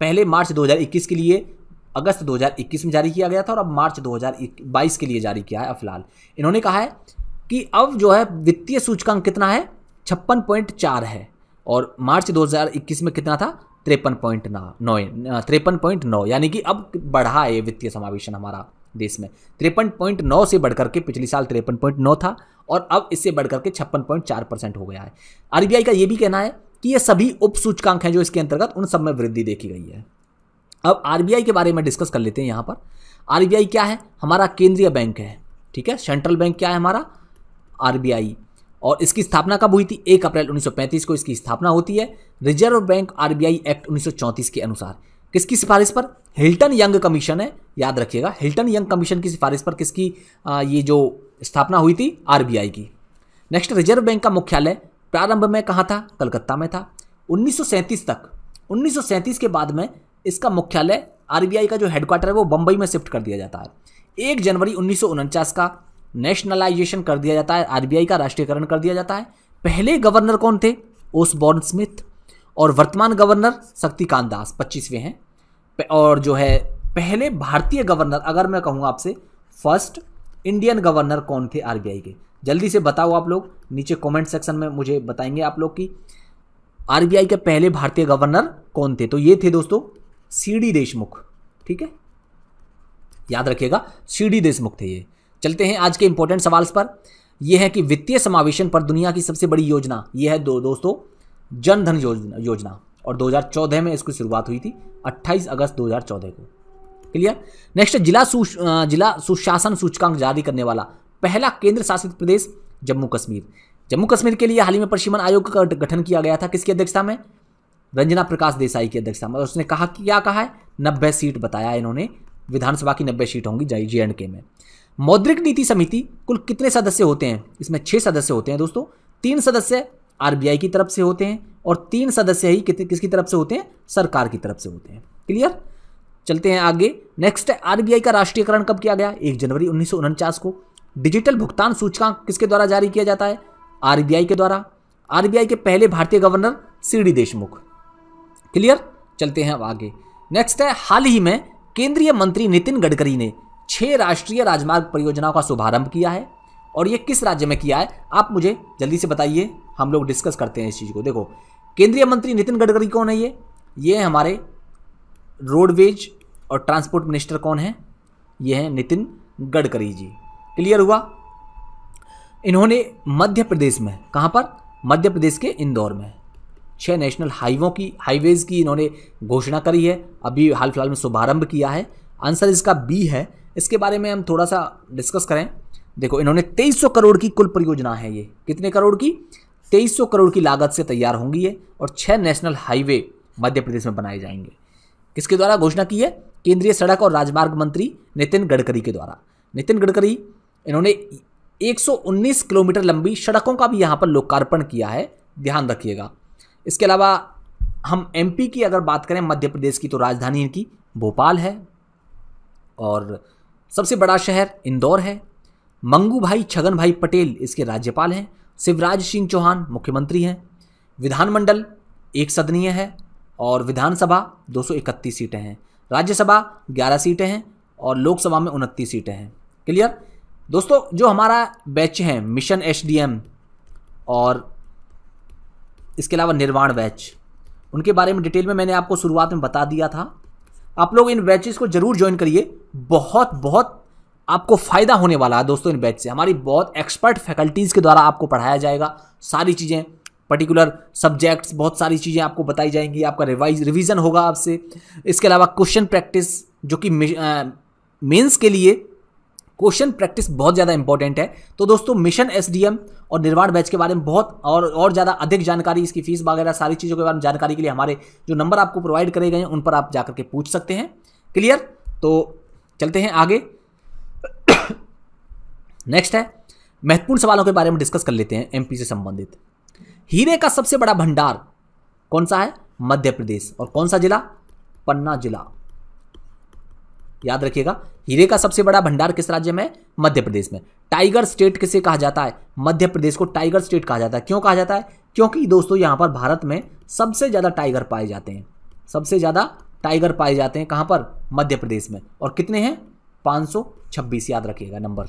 Speaker 1: पहले मार्च 2021 के लिए अगस्त 2021 में जारी किया गया था और अब मार्च 2022 के लिए जारी किया है फिलहाल इन्होंने कहा है कि अब जो है वित्तीय सूचकांक कितना है छप्पन है और मार्च 2021 में कितना था तिरपन पॉइंट नौ त्रेपन पॉइंट नौ यानी कि अब बढ़ा है वित्तीय समावेशन हमारा देश में तिरपन पॉइंट नौ से बढ़कर के पिछले साल तिरपन पॉइंट नौ था और अब इससे बढ़कर के छप्पन पॉइंट चार परसेंट हो गया है आर का ये भी कहना है कि ये सभी उप सूचकांक हैं जो इसके अंतर्गत उन सब में वृद्धि देखी गई है अब आर के बारे में डिस्कस कर लेते हैं यहाँ पर आर क्या है हमारा केंद्रीय बैंक है ठीक है सेंट्रल बैंक क्या है हमारा आर और इसकी स्थापना कब हुई थी एक अप्रैल 1935 को इसकी स्थापना होती है रिजर्व बैंक आरबीआई एक्ट 1934 के अनुसार किसकी सिफारिश पर हिल्टन यंग कमीशन है याद रखिएगा हिल्टन यंग कमीशन की सिफारिश पर किसकी आ, ये जो स्थापना हुई थी आर की नेक्स्ट रिजर्व बैंक का मुख्यालय प्रारंभ में कहाँ था कलकत्ता में था उन्नीस तक उन्नीस के बाद में इसका मुख्यालय आरबीआई का जो हेडक्वार्टर है वो बम्बई में शिफ्ट कर दिया जाता है एक जनवरी उन्नीस का नेशनलाइजेशन कर दिया जाता है आरबीआई का राष्ट्रीयकरण कर दिया जाता है पहले गवर्नर कौन थे ओसबॉर्न स्मिथ और वर्तमान गवर्नर शक्तिकांत दास पच्चीसवें हैं और जो है पहले भारतीय गवर्नर अगर मैं कहूँ आपसे फर्स्ट इंडियन गवर्नर कौन थे आरबीआई के जल्दी से बताओ आप लोग नीचे कमेंट सेक्शन में मुझे बताएंगे आप लोग कि आरबीआई के पहले भारतीय गवर्नर कौन थे तो ये थे दोस्तों सी डी देशमुख ठीक है याद रखिएगा सी डी देशमुख थे ये चलते हैं आज के इंपॉर्टेंट सवाल पर यह है कि वित्तीय समावेशन पर दुनिया की सबसे बड़ी योजना यह है दो दोस्तों जन धन योजना योजना और 2014 में इसकी शुरुआत हुई थी 28 अगस्त 2014 को क्लियर नेक्स्ट जिला सु, जिला सुशासन सूचकांक जारी करने वाला पहला केंद्र शासित प्रदेश जम्मू कश्मीर जम्मू कश्मीर के लिए हाल ही में परिसीमन आयोग का गठन किया गया था किसकी अध्यक्षता में रंजना प्रकाश देसाई की अध्यक्षता में उसने कहा कि क्या कहा है नब्बे सीट बताया इन्होंने विधानसभा की नब्बे सीट होंगी जे एंड के में मौद्रिक नीति समिति कुल कितने सदस्य होते हैं इसमें छह सदस्य होते हैं दोस्तों तीन सदस्य आरबीआई की तरफ से होते हैं और तीन सदस्य ही किसकी तरफ से होते हैं सरकार की तरफ से होते हैं क्लियर चलते हैं आगे नेक्स्ट आरबीआई का राष्ट्रीयकरण कब किया गया एक जनवरी उन्नीस को डिजिटल भुगतान सूचकांक किसके द्वारा जारी किया जाता है आरबीआई के द्वारा आरबीआई के पहले भारतीय गवर्नर सी देशमुख क्लियर चलते हैं अब आगे नेक्स्ट है हाल ही में केंद्रीय मंत्री नितिन गडकरी ने छः राष्ट्रीय राजमार्ग परियोजनाओं का शुभारंभ किया है और ये किस राज्य में किया है आप मुझे जल्दी से बताइए हम लोग डिस्कस करते हैं इस चीज़ को देखो केंद्रीय मंत्री नितिन गडकरी कौन है ये ये हमारे रोडवेज और ट्रांसपोर्ट मिनिस्टर कौन है ये हैं नितिन गडकरी जी क्लियर हुआ इन्होंने मध्य प्रदेश में कहाँ पर मध्य प्रदेश के इंदौर में छः नेशनल हाईवों की हाईवेज़ की इन्होंने घोषणा करी है अभी हाल फिलहाल में शुभारंभ किया है आंसर इसका बी है इसके बारे में हम थोड़ा सा डिस्कस करें देखो इन्होंने 2300 करोड़ की कुल परियोजना है ये कितने करोड़ की 2300 करोड़ की लागत से तैयार होंगी ये और छः नेशनल हाईवे मध्य प्रदेश में बनाए जाएंगे किसके द्वारा घोषणा की है केंद्रीय सड़क और राजमार्ग मंत्री नितिन गडकरी के द्वारा नितिन गडकरी इन्होंने 119 किलोमीटर लंबी सड़कों का भी यहाँ पर लोकार्पण किया है ध्यान रखिएगा इसके अलावा हम एमपी की अगर बात करें मध्य प्रदेश की तो राजधानी इनकी भोपाल है और सबसे बड़ा शहर इंदौर है मंगू भाई छगन भाई पटेल इसके राज्यपाल हैं शिवराज सिंह चौहान मुख्यमंत्री हैं विधानमंडल एक सदनीय है और विधानसभा 231 सीटें हैं राज्यसभा 11 सीटें हैं और लोकसभा में उनतीस सीटें हैं क्लियर दोस्तों जो हमारा बैच है मिशन एच और इसके अलावा निर्वाण बैच उनके बारे में डिटेल में मैंने आपको शुरुआत में बता दिया था आप लोग इन बैचेस को ज़रूर ज्वाइन करिए बहुत बहुत आपको फ़ायदा होने वाला है दोस्तों इन बैच से हमारी बहुत एक्सपर्ट फैकल्टीज़ के द्वारा आपको पढ़ाया जाएगा सारी चीज़ें पर्टिकुलर सब्जेक्ट्स बहुत सारी चीज़ें आपको बताई जाएंगी आपका रिवाइज रिविज़न होगा आपसे इसके अलावा क्वेश्चन प्रैक्टिस जो कि मेंस के लिए क्वेश्चन प्रैक्टिस बहुत ज़्यादा इंपॉर्टेंट है तो दोस्तों मिशन एस और निर्वाण बैच के बारे में बहुत और और ज़्यादा अधिक जानकारी इसकी फीस वगैरह सारी चीज़ों के बारे में जानकारी के लिए हमारे जो नंबर आपको प्रोवाइड करे गए हैं उन पर आप जाकर के पूछ सकते हैं क्लियर तो चलते हैं आगे नेक्स्ट है महत्वपूर्ण सवालों के बारे में डिस्कस कर लेते हैं एमपी से संबंधित हीरे का सबसे बड़ा भंडार कौन सा है मध्य प्रदेश और कौन सा जिला पन्ना जिला याद रखिएगा हीरे का सबसे बड़ा भंडार किस राज्य में मध्य प्रदेश में टाइगर स्टेट किसे कहा जाता है मध्य प्रदेश को टाइगर स्टेट कहा जाता है क्यों कहा जाता है क्योंकि दोस्तों यहां पर भारत में सबसे ज़्यादा टाइगर पाए जाते हैं सबसे ज़्यादा टाइगर पाए जाते हैं कहाँ पर मध्य प्रदेश में और कितने हैं 526 याद रखिएगा नंबर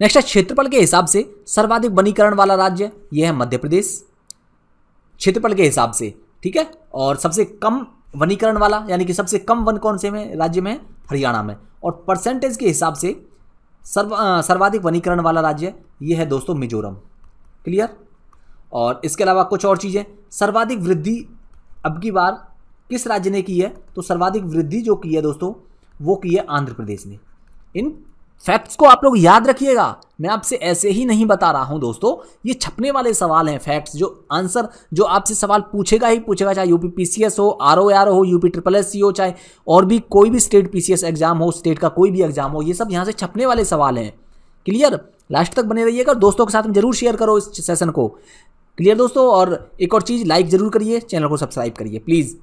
Speaker 1: नेक्स्ट है क्षेत्रफल के हिसाब से सर्वाधिक वनीकरण वाला राज्य यह है मध्य प्रदेश क्षेत्रफल के हिसाब से ठीक है और सबसे कम वनीकरण वाला यानी कि सबसे कम वन कौन से में राज्य में हरियाणा में और परसेंटेज के हिसाब से सर्व सर्वाधिक वनीकरण वाला राज्य यह है दोस्तों मिजोरम क्लियर और इसके अलावा कुछ और चीज़ें सर्वाधिक वृद्धि अब की बार किस राज्य ने की है तो सर्वाधिक वृद्धि जो की है दोस्तों वो की है आंध्र प्रदेश ने इन फैक्ट्स को आप लोग याद रखिएगा मैं आपसे ऐसे ही नहीं बता रहा हूं दोस्तों ये छपने वाले सवाल हैं फैक्ट्स जो आंसर जो आपसे सवाल पूछेगा ही पूछेगा चाहे यूपी पीसीएस हो आर ओ आर हो यूपी ट्रिपल एस सी हो चाहे और भी कोई भी स्टेट पीसीएस एग्जाम हो स्टेट का कोई भी एग्जाम हो ये सब यहाँ से छपने वाले सवाल हैं क्लियर लास्ट तक बने रहिएगा दोस्तों के साथ में जरूर शेयर करो इस सेशन को क्लियर दोस्तों और एक और चीज़ लाइक ज़रूर करिए चैनल को सब्सक्राइब करिए प्लीज़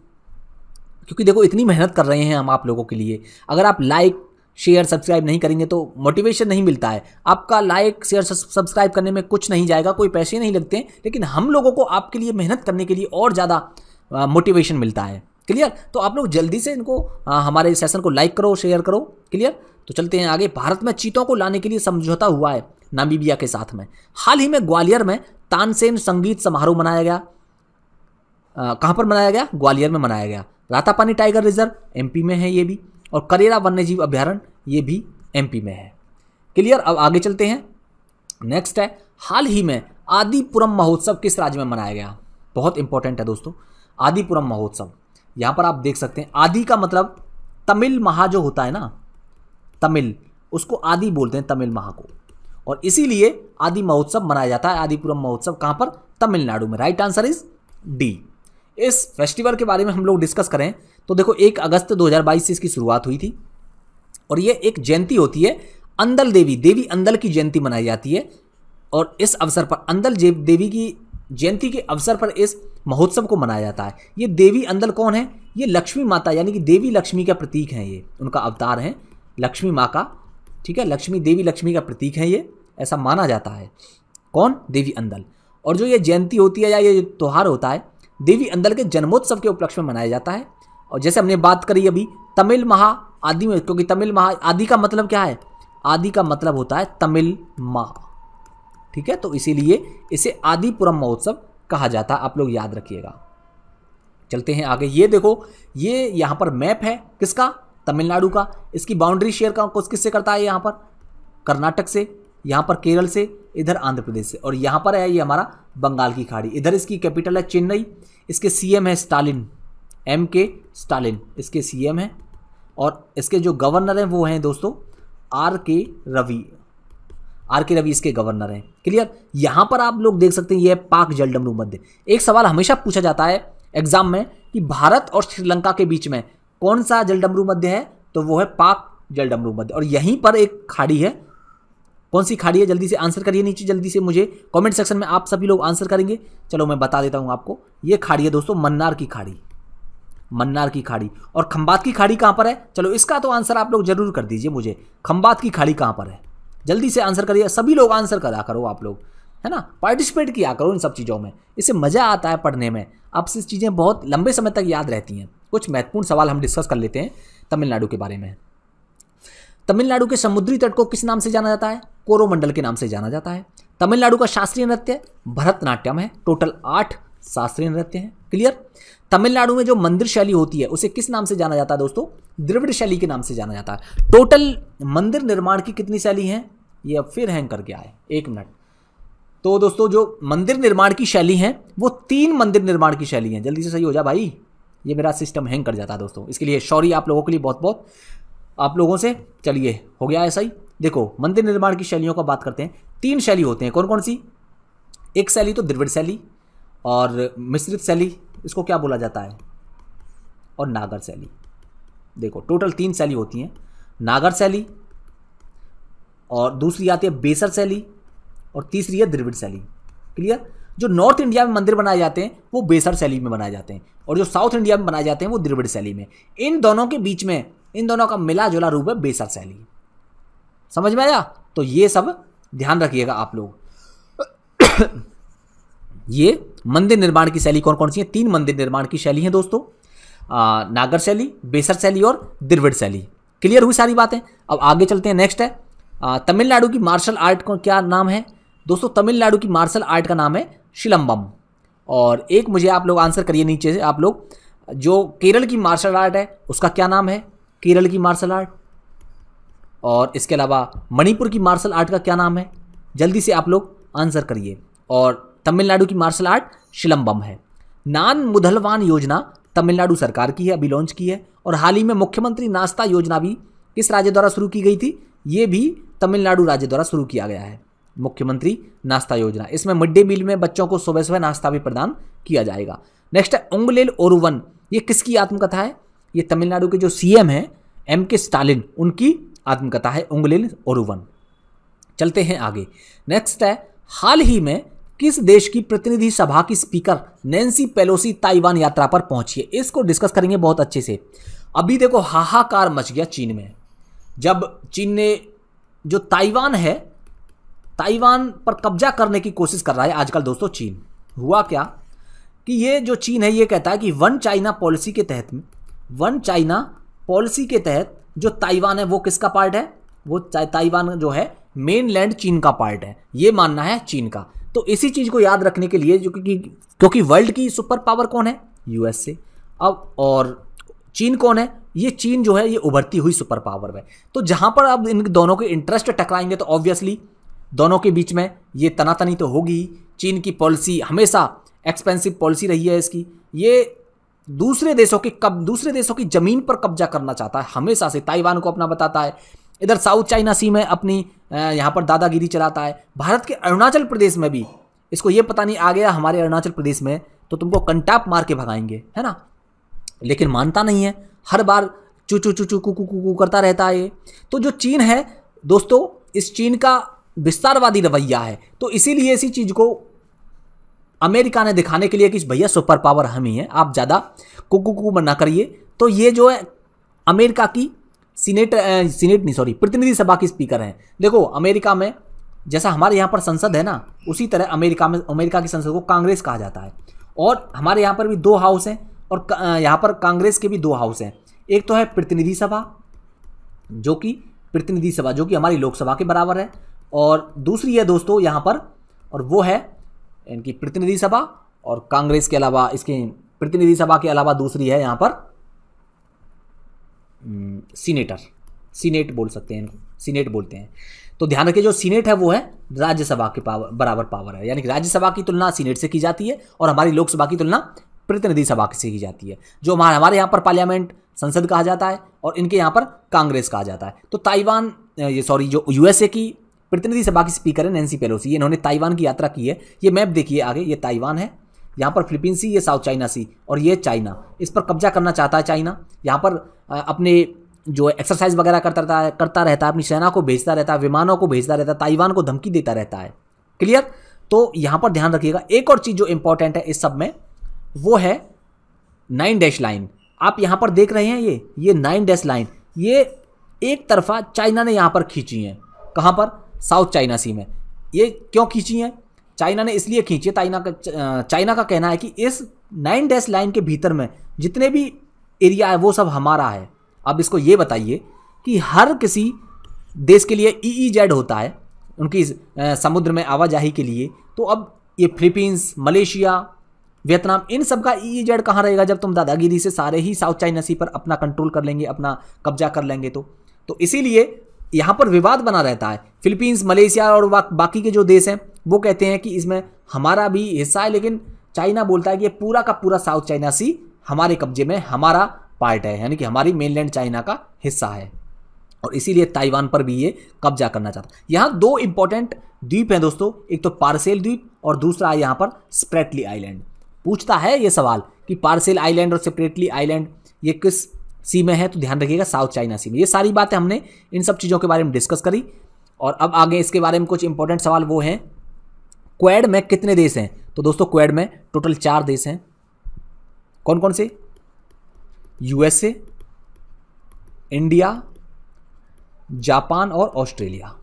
Speaker 1: क्योंकि देखो इतनी मेहनत कर रहे हैं हम आप लोगों के लिए अगर आप लाइक शेयर सब्सक्राइब नहीं करेंगे तो मोटिवेशन नहीं मिलता है आपका लाइक शेयर सब्सक्राइब करने में कुछ नहीं जाएगा कोई पैसे नहीं लगते लेकिन हम लोगों को आपके लिए मेहनत करने के लिए और ज़्यादा मोटिवेशन मिलता है क्लियर तो आप लोग जल्दी से इनको आ, हमारे सेशन को लाइक करो शेयर करो क्लियर तो चलते हैं आगे भारत में चीतों को लाने के लिए समझौता हुआ है नामीबिया के साथ में हाल ही में ग्वालियर में तानसेन संगीत समारोह मनाया गया कहाँ पर मनाया गया ग्वालियर में मनाया गया रातापानी टाइगर रिजर्व एम में है ये भी और करेरा वन्यजीव अभ्यारण्य ये भी एम में है क्लियर अब आगे चलते हैं नेक्स्ट है हाल ही में आदिपुरम महोत्सव किस राज्य में मनाया गया बहुत इंपॉर्टेंट है दोस्तों आदिपुरम महोत्सव यहाँ पर आप देख सकते हैं आदि का मतलब तमिल महा जो होता है ना तमिल उसको आदि बोलते हैं तमिल महा को और इसीलिए आदि महोत्सव मनाया जाता है आदिपुरम महोत्सव कहाँ पर तमिलनाडु में राइट आंसर इज डी इस फेस्टिवल के बारे में हम लोग डिस्कस करें तो देखो एक अगस्त 2022 से इसकी शुरुआत हुई थी और ये एक जयंती होती है अंदल देवी देवी अंदल की जयंती मनाई जाती है और इस अवसर पर अंदल देवी की जयंती के अवसर पर इस महोत्सव को मनाया जाता है ये देवी अंदल कौन है ये लक्ष्मी माता यानी कि देवी लक्ष्मी का प्रतीक है ये उनका अवतार है लक्ष्मी माँ का ठीक है लक्ष्मी देवी लक्ष्मी का प्रतीक है ये ऐसा माना जाता है कौन देवी अंदल और जो ये जयंती होती है या ये त्यौहार होता है देवी अंदल के जन्मोत्सव के उपलक्ष्य में मनाया जाता है और जैसे हमने बात करी अभी तमिल महा आदि में क्योंकि तमिल महा आदि का मतलब क्या है आदि का मतलब होता है तमिल माह ठीक है तो इसीलिए इसे आदिपुरम महोत्सव कहा जाता है आप लोग याद रखिएगा चलते हैं आगे ये देखो ये यहाँ पर मैप है किसका तमिलनाडु का इसकी बाउंड्री शेयर का किससे करता है यहाँ पर कर्नाटक से यहाँ पर केरल से इधर आंध्र प्रदेश से और यहाँ पर है ये हमारा बंगाल की खाड़ी इधर इसकी कैपिटल है चेन्नई इसके सीएम है स्टालिन एम के स्टालिन इसके सीएम है और इसके जो गवर्नर हैं वो हैं दोस्तों आर के रवि आर के रवि इसके गवर्नर हैं क्लियर यहाँ पर आप लोग देख सकते हैं ये है पाक जल मध्य एक सवाल हमेशा पूछा जाता है एग्जाम में कि भारत और श्रीलंका के बीच में कौन सा जलडमरू मध्य है तो वो है पाक जलडमरू मध्य और यहीं पर एक खाड़ी है कौन सी खाड़ी है जल्दी से आंसर करिए नीचे जल्दी से मुझे कमेंट सेक्शन में आप सभी लोग आंसर करेंगे चलो मैं बता देता हूँ आपको ये खाड़ी है दोस्तों मन्नार की खाड़ी मन्नार की खाड़ी और खम्बात की खाड़ी कहाँ पर है चलो इसका तो आंसर आप लोग जरूर कर दीजिए मुझे खम्बात की खाड़ी कहाँ पर है जल्दी से आंसर करिए सभी लोग आंसर करा करो आप लोग है ना पार्टिसिपेट किया करो इन सब चीज़ों में इससे मज़ा आता है पढ़ने में आपसे चीज़ें बहुत लंबे समय तक याद रहती हैं कुछ महत्वपूर्ण सवाल हम डिस्कस कर लेते हैं तमिलनाडु के बारे में तमिलनाडु के समुद्री तट को किस नाम से जाना जाता है कोरोमंडल के नाम से जाना जाता है तमिलनाडु का शास्त्रीय नृत्य भरतनाट्यम है टोटल आठ शास्त्रीय नृत्य हैं क्लियर तमिलनाडु में जो मंदिर शैली होती है उसे किस नाम से जाना जाता है दोस्तों द्रविड़ शैली के नाम से जाना जाता है टोटल मंदिर निर्माण की कितनी शैली है ये अब फिर हैंग करके आए एक मिनट तो दोस्तों जो मंदिर निर्माण की शैली है वो तीन मंदिर निर्माण की शैली है जल्दी से सही हो जा भाई ये मेरा सिस्टम हैंग कर जाता है दोस्तों इसके लिए सॉरी आप लोगों के लिए बहुत बहुत आप लोगों से चलिए हो गया ऐसा ही देखो मंदिर निर्माण की शैलियों का बात करते हैं तीन शैली होते हैं कौन कौन सी एक शैली तो द्रविड़ शैली और मिश्रित शैली इसको क्या बोला जाता है और नागर शैली देखो टोटल तीन शैली होती हैं नागर शैली और दूसरी आती है बेसर शैली और तीसरी है द्रविड़ शैली क्लियर जो नॉर्थ इंडिया में मंदिर बनाए जाते हैं वो बेसर शैली में बनाए जाते हैं और जो साउथ इंडिया में बनाए जाते हैं वो द्रविड़ शैली में इन दोनों के बीच में इन दोनों का मिला जुला रूप है बेसर शैली समझ में आया तो ये सब ध्यान रखिएगा आप लोग ये मंदिर निर्माण की शैली कौन कौन सी है तीन मंदिर निर्माण की शैली है दोस्तों आ, नागर शैली बेसर शैली और द्रिविड शैली क्लियर हुई सारी बातें अब आगे चलते हैं नेक्स्ट है तमिलनाडु की मार्शल आर्ट का क्या नाम है दोस्तों तमिलनाडु की मार्शल आर्ट का नाम है शिलम्बम और एक मुझे आप लोग आंसर करिए नीचे से आप लोग जो केरल की मार्शल आर्ट है उसका क्या नाम है केरल की मार्शल आर्ट और इसके अलावा मणिपुर की मार्शल आर्ट का क्या नाम है जल्दी से आप लोग आंसर करिए और तमिलनाडु की मार्शल आर्ट शिलम्बम है नान मुधलवान योजना तमिलनाडु सरकार की है अभी लॉन्च की है और हाल ही में मुख्यमंत्री नाश्ता योजना भी किस राज्य द्वारा शुरू की गई थी ये भी तमिलनाडु राज्य द्वारा शुरू किया गया है मुख्यमंत्री नाश्ता योजना इसमें मिड डे मील में बच्चों को सुबह सुबह नाश्ता भी प्रदान किया जाएगा नेक्स्ट है उंगलेल ओरुवन ये किसकी आत्मकथा है ये तमिलनाडु के जो सीएम हैं एम के स्टालिन उनकी आत्मकथा है उंगलिन ओरुवन चलते हैं आगे नेक्स्ट है हाल ही में किस देश की प्रतिनिधि सभा की स्पीकर नैन्सी पेलोसी ताइवान यात्रा पर पहुंची है इसको डिस्कस करेंगे बहुत अच्छे से अभी देखो हाहाकार मच गया चीन में जब चीन ने जो ताइवान है ताइवान पर कब्जा करने की कोशिश कर रहा है आजकल दोस्तों चीन हुआ क्या कि ये जो चीन है ये कहता है कि वन चाइना पॉलिसी के तहत में वन चाइना पॉलिसी के तहत जो ताइवान है वो किसका पार्ट है वो ताइवान जो है मेन लैंड चीन का पार्ट है ये मानना है चीन का तो इसी चीज़ को याद रखने के लिए क्योंकि क्योंकि वर्ल्ड की सुपर पावर कौन है यूएसए अब और चीन कौन है ये चीन जो है ये उभरती हुई सुपर पावर है तो जहाँ पर अब इन दोनों के इंटरेस्ट टकराएंगे तो ऑब्वियसली दोनों के बीच में ये तनातनी तो होगी चीन की पॉलिसी हमेशा एक्सपेंसिव पॉलिसी रही है इसकी ये दूसरे देशों की कब दूसरे देशों की ज़मीन पर कब्जा करना चाहता है हमेशा से ताइवान को अपना बताता है इधर साउथ चाइना सी में अपनी यहाँ पर दादागिरी चलाता है भारत के अरुणाचल प्रदेश में भी इसको ये पता नहीं आ गया हमारे अरुणाचल प्रदेश में तो तुमको कंटाप मार के भगाएंगे है ना लेकिन मानता नहीं है हर बार चू चू चू चू कू कू कू करता रहता है ये तो जो चीन है दोस्तों इस चीन का विस्तारवादी रवैया है तो इसीलिए इसी चीज़ को अमेरिका ने दिखाने के लिए कि भैया सुपर पावर हम ही हैं आप ज़्यादा कुकू कुकू मना करिए तो ये जो है अमेरिका की सीनेट सीनेट नहीं सॉरी प्रतिनिधि सभा की स्पीकर हैं देखो अमेरिका में जैसा हमारे यहाँ पर संसद है ना उसी तरह अमेरिका में अमेरिका की संसद को कांग्रेस कहा जाता है और हमारे यहाँ पर भी दो हाउस हैं और यहाँ पर कांग्रेस के भी दो हाउस हैं एक तो है प्रतिनिधि सभा जो कि प्रतिनिधि सभा जो कि हमारी लोकसभा के बराबर है और दूसरी है दोस्तों यहाँ पर और वो है इनकी प्रतिनिधि सभा और कांग्रेस के अलावा इसके प्रतिनिधि सभा के अलावा दूसरी है यहाँ पर सीनेटर सीनेट बोल सकते हैं इनको सीनेट बोलते हैं तो ध्यान रखिए जो सीनेट है वो है राज्यसभा के पावर बराबर पावर है यानी कि राज्यसभा की तुलना सीनेट से की जाती है और हमारी लोकसभा की तुलना प्रतिनिधि सभा से की जाती है जो हमारे हमारे यहाँ पर पार्लियामेंट संसद कहा जाता है और इनके यहाँ पर कांग्रेस कहा जाता है तो ताइवान ये सॉरी जो यूएसए की प्रतिनिधि सभा की स्पीकर है नैन्सी पेलोसी इन्होंने ताइवान की यात्रा की है ये मैप देखिए आगे ये ताइवान है यहाँ पर फिलिपीन सी ये साउथ चाइना सी और ये चाइना इस पर कब्जा करना चाहता है चाइना यहाँ पर अपने जो एक्सरसाइज वगैरह करता रहता है करता रहता है अपनी सेना को भेजता रहता है विमानों को भेजता रहता है ताइवान को धमकी देता रहता है क्लियर तो यहाँ पर ध्यान रखिएगा एक और चीज़ जो इंपॉर्टेंट है इस सब में वो है नाइन डैश लाइन आप यहाँ पर देख रहे हैं ये ये नाइन डैश लाइन ये एक तरफा चाइना ने यहाँ पर खींची है कहाँ पर साउथ चाइना सी में ये क्यों खींची हैं चाइना ने इसलिए खींची चाइना का चाइना का कहना है कि इस नाइन डैश लाइन के भीतर में जितने भी एरिया है वो सब हमारा है अब इसको ये बताइए कि हर किसी देश के लिए ई ई जेड होता है उनकी समुद्र में आवाजाही के लिए तो अब ये फिलीपींस मलेशिया वियतनाम इन सब का ई e जेड e कहाँ रहेगा जब तुम दादागिरी से सारे ही साउथ चाइना सी पर अपना कंट्रोल कर लेंगे अपना कब्जा कर लेंगे तो तो इसीलिए यहाँ पर विवाद बना रहता है फिलीपींस मलेशिया और बाकी के जो देश हैं वो कहते हैं कि इसमें हमारा भी हिस्सा है लेकिन चाइना बोलता है कि ये पूरा का पूरा साउथ चाइना सी हमारे कब्जे में हमारा पार्ट है यानी कि हमारी मेनलैंड चाइना का हिस्सा है और इसीलिए ताइवान पर भी ये कब्जा करना चाहता है यहाँ दो इंपॉर्टेंट द्वीप हैं दोस्तों एक तो पार्सेल द्वीप और दूसरा है यहाँ पर स्प्रेटली आइलैंड पूछता है ये सवाल कि पार्सेल आइलैंड और स्प्रेटली आइलैंड ये किस सी में है तो ध्यान रखिएगा साउथ चाइना सी में ये सारी बातें हमने इन सब चीज़ों के बारे में डिस्कस करी और अब आगे इसके बारे में कुछ इंपॉर्टेंट सवाल वो हैं क्वेड में कितने देश हैं तो दोस्तों क्वेड में टोटल चार देश हैं कौन कौन से यूएसए इंडिया जापान और ऑस्ट्रेलिया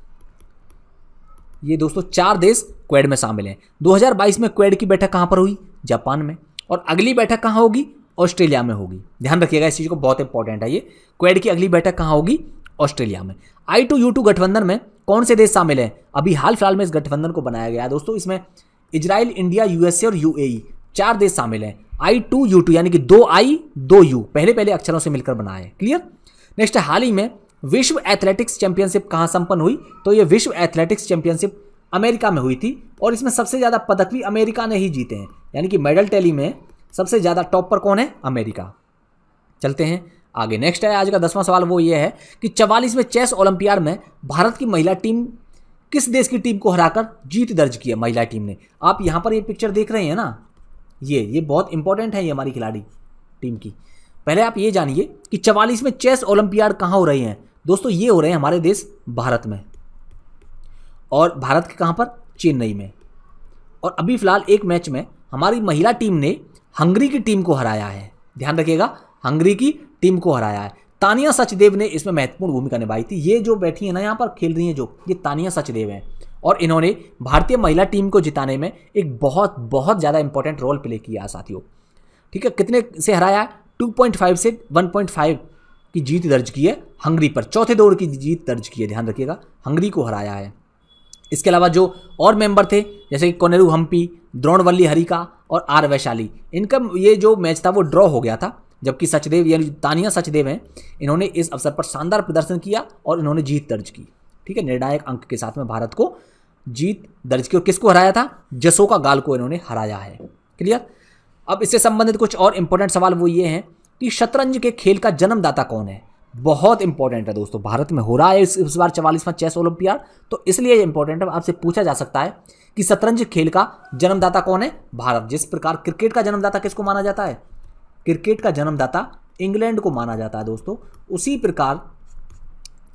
Speaker 1: ये दोस्तों चार देश क्वेड में शामिल हैं 2022 में क्वेड की बैठक कहां पर हुई जापान में और अगली बैठक कहां होगी ऑस्ट्रेलिया में होगी ध्यान रखिएगा इस चीज़ को बहुत इंपॉर्टेंट है ये क्वेड की अगली बैठक कहाँ होगी ऑस्ट्रेलिया में आई टू यू टू गठबंधन में कौन से देश शामिल हैं अभी हाल फिलहाल में इस गठबंधन को बनाया गया है दोस्तों इसमें इजराइल इंडिया यूएसए और यू e चार देश शामिल हैं आई टू यू टू यानी कि दो आई दो यू पहले पहले अक्षरों से मिलकर बनाए हैं क्लियर नेक्स्ट हाल ही में विश्व एथलेटिक्स चैंपियनशिप कहाँ संपन्न हुई तो ये विश्व एथलेटिक्स चैंपियनशिप अमेरिका में हुई थी और इसमें सबसे ज़्यादा पदक भी अमेरिका ने ही जीते हैं यानी कि मेडल टैली में सबसे ज़्यादा टॉप पर कौन है अमेरिका चलते हैं आगे नेक्स्ट है आज का दसवां सवाल वो ये है कि चवालीसवें चेस ओलंपियाड में भारत की महिला टीम किस देश की टीम को हराकर जीत दर्ज की है महिला टीम ने आप यहाँ पर ये पिक्चर देख रहे हैं ना ये ये बहुत इंपॉर्टेंट है ये हमारी खिलाड़ी टीम की पहले आप ये जानिए कि चवालीसवें चेस ओलंपियाड कहाँ हो रहे हैं दोस्तों ये हो रहे हैं हमारे देश भारत में और भारत के कहाँ पर चेन्नई में और अभी फिलहाल एक मैच में हमारी महिला टीम ने हंगरी की टीम को हराया है ध्यान रखिएगा हंगरी की टीम को हराया है तानिया सचदेव ने इसमें महत्वपूर्ण भूमिका निभाई थी ये जो बैठी है ना यहाँ पर खेल रही हैं जो ये तानिया सचदेव हैं और इन्होंने भारतीय महिला टीम को जिताने में एक बहुत बहुत ज़्यादा इंपॉर्टेंट रोल प्ले किया है साथियों ठीक है कितने से हराया है 2.5 से वन की जीत दर्ज की है हंगरी पर चौथे दौर की जीत दर्ज की है ध्यान रखिएगा हंगरी को हराया है इसके अलावा जो और मेंबर थे जैसे कि कोनेरू हम्पी द्रोणवल्ली हरिका और आर वैशाली इनका ये जो मैच था वो ड्रॉ हो गया था जबकि सचदेव यानी तानिया सचदेव हैं इन्होंने इस अवसर पर शानदार प्रदर्शन किया और इन्होंने जीत दर्ज की ठीक है निर्णायक अंक के साथ में भारत को जीत दर्ज की और किसको हराया था जसोका गाल को इन्होंने हराया है क्लियर अब इससे संबंधित कुछ और इंपॉर्टेंट सवाल वो ये हैं कि शतरंज के खेल का जन्मदाता कौन है बहुत इंपॉर्टेंट है दोस्तों भारत में हो रहा है इस, इस बार चवालीसवां चेस ओलंपियाड तो इसलिए इंपॉर्टेंट है आपसे पूछा जा सकता है कि शतरंज खेल का जन्मदाता कौन है भारत जिस प्रकार क्रिकेट का जन्मदाता किसको माना जाता है क्रिकेट का जन्मदाता इंग्लैंड को माना जाता है दोस्तों उसी प्रकार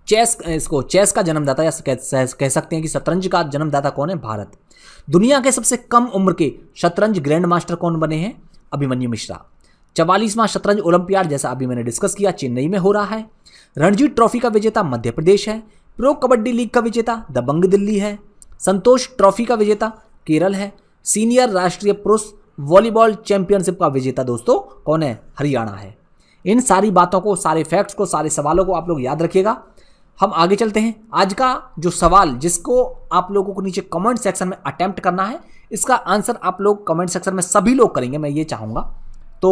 Speaker 1: चेस इसको चेस का जन्मदाता या कह सकते हैं कि शतरंज का जन्मदाता कौन है भारत दुनिया के सबसे कम उम्र के शतरंज ग्रैंड मास्टर कौन बने हैं अभिमन्यु मिश्रा चवालीसवां शतरंज ओलंपियाड जैसा अभी मैंने डिस्कस किया चेन्नई में हो रहा है रणजी ट्रॉफी का विजेता मध्य प्रदेश है प्रो कबड्डी लीग का विजेता दबंग दिल्ली है संतोष ट्रॉफी का विजेता केरल है सीनियर राष्ट्रीय पुरुष वॉलीबॉल चैंपियनशिप का विजेता दोस्तों कौन है हरियाणा है इन सारी बातों को सारे फैक्ट्स को सारे सवालों को आप लोग याद रखिएगा हम आगे चलते हैं आज का जो सवाल जिसको आप लोगों को नीचे कमेंट सेक्शन में अटैम्प्ट करना है इसका आंसर आप लोग कमेंट सेक्शन में सभी लोग करेंगे मैं ये चाहूँगा तो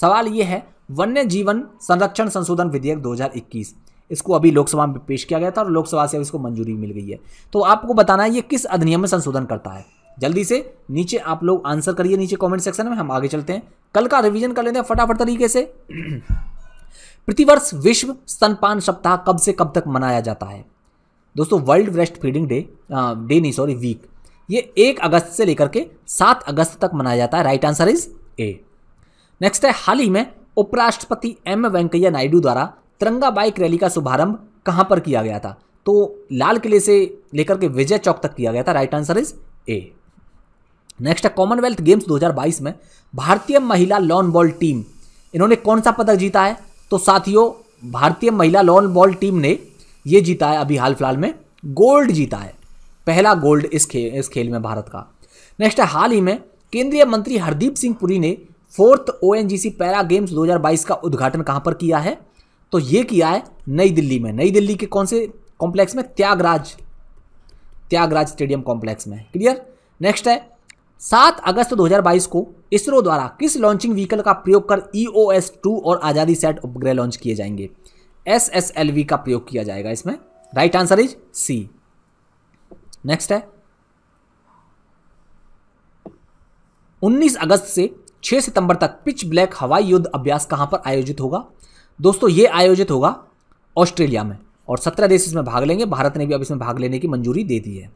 Speaker 1: सवाल ये है वन्य जीवन संरक्षण संशोधन विधेयक 2021 इसको अभी लोकसभा में पेश किया गया था और लोकसभा से अब इसको मंजूरी मिल गई है तो आपको बताना है ये किस अधिनियम में संशोधन करता है जल्दी से नीचे आप लोग आंसर करिए नीचे कमेंट सेक्शन में हम आगे चलते हैं कल का रिवीजन कर लेते हैं फटाफट तरीके से प्रतिवर्ष विश्व स्तनपान सप्ताह कब से कब तक मनाया जाता है दोस्तों world breast feeding day day नहीं सॉरी वीक ये एक अगस्त से लेकर के सात अगस्त तक मनाया जाता है right answer is A next है हाल ही में उपराष्ट्रपति एम वेंकैया नायडू द्वारा तिरंगा बाइक रैली का शुभारंभ कहाँ पर किया गया था तो लाल किले से लेकर के विजय चौक तक किया गया था right answer is A next है कॉमनवेल्थ गेम्स 2022 में भारतीय महिला लॉन बॉल टीम इन्होंने कौन सा पदक जीता है तो साथियों भारतीय महिला लॉन बॉल टीम ने ये जीता है अभी हाल फिलहाल में गोल्ड जीता है पहला गोल्ड इस खेल इस खेल में भारत का नेक्स्ट है हाल ही में केंद्रीय मंत्री हरदीप सिंह पुरी ने फोर्थ ओ पैरा गेम्स 2022 का उद्घाटन कहां पर किया है तो ये किया है नई दिल्ली में नई दिल्ली के कौन से कॉम्प्लेक्स में त्यागराज त्यागराज स्टेडियम कॉम्प्लेक्स में क्लियर नेक्स्ट है सात अगस्त 2022 को इसरो द्वारा किस लॉन्चिंग व्हीकल का प्रयोग कर ई ओ एस टू और आज़ादी सेट उपग्रह लॉन्च किए जाएंगे एस एस एल वी का प्रयोग किया जाएगा इसमें right answer is C next है 19 अगस्त से 6 सितंबर तक पिच ब्लैक हवाई युद्ध अभ्यास कहां पर आयोजित होगा दोस्तों ये आयोजित होगा ऑस्ट्रेलिया में और सत्रह देश इसमें भाग लेंगे भारत ने भी अब इसमें भाग लेने की मंजूरी दे दी है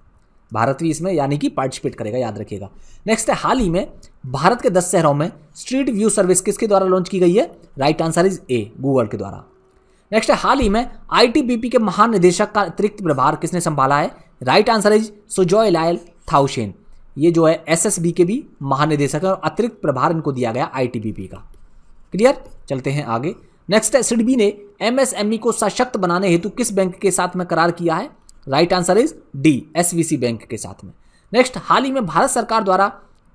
Speaker 1: भारत भी इसमें यानी कि पार्टिसिपेट करेगा याद रखिएगा नेक्स्ट है हाल ही में भारत के दस शहरों में स्ट्रीट व्यू सर्विस किसके द्वारा लॉन्च की गई है right answer is A Google के द्वारा नेक्स्ट है हाल ही में आईटीबीपी के महानिदेशक का अतिरिक्त प्रभार किसने संभाला है right answer is Sujoy Lal Thaosen ये जो है एस के भी महानिदेशक है और अतिरिक्त प्रभार इनको दिया गया आई का क्लियर चलते हैं आगे नेक्स्ट है सिडबी ने एमएसएमई e को सशक्त बनाने हेतु किस बैंक के साथ में करार किया है right answer is D SVC bank के साथ में नेक्स्ट हाल ही में भारत सरकार द्वारा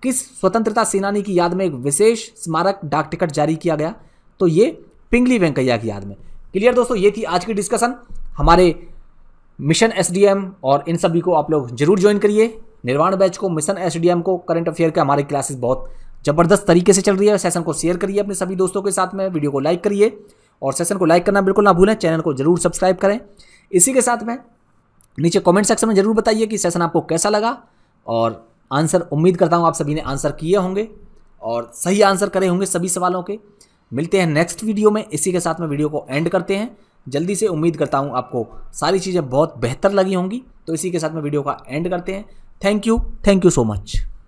Speaker 1: किस स्वतंत्रता सेनानी की याद में एक विशेष स्मारक डाक टिकट जारी किया गया तो ये पिंगली वेंकैया की याद में क्लियर दोस्तों ये थी आज की डिस्कशन हमारे मिशन एसडीएम और इन सभी को आप लोग जरूर ज्वाइन करिए निर्वाण बैच को मिशन एसडीएम को करंट अफेयर के हमारे क्लासेस बहुत ज़बरदस्त तरीके से चल रही है सेशन को शेयर करिए अपने सभी दोस्तों के साथ में वीडियो को लाइक करिए और सेशन को लाइक करना बिल्कुल ना भूलें चैनल को जरूर सब्सक्राइब करें इसी के साथ में नीचे कमेंट सेक्शन में ज़रूर बताइए कि सेशन आपको कैसा लगा और आंसर उम्मीद करता हूँ आप सभी ने आंसर किए होंगे और सही आंसर करे होंगे सभी सवालों के मिलते हैं नेक्स्ट वीडियो में इसी के साथ में वीडियो को एंड करते हैं जल्दी से उम्मीद करता हूँ आपको सारी चीज़ें बहुत बेहतर लगी होंगी तो इसी के साथ में वीडियो का एंड करते हैं thank you thank you so much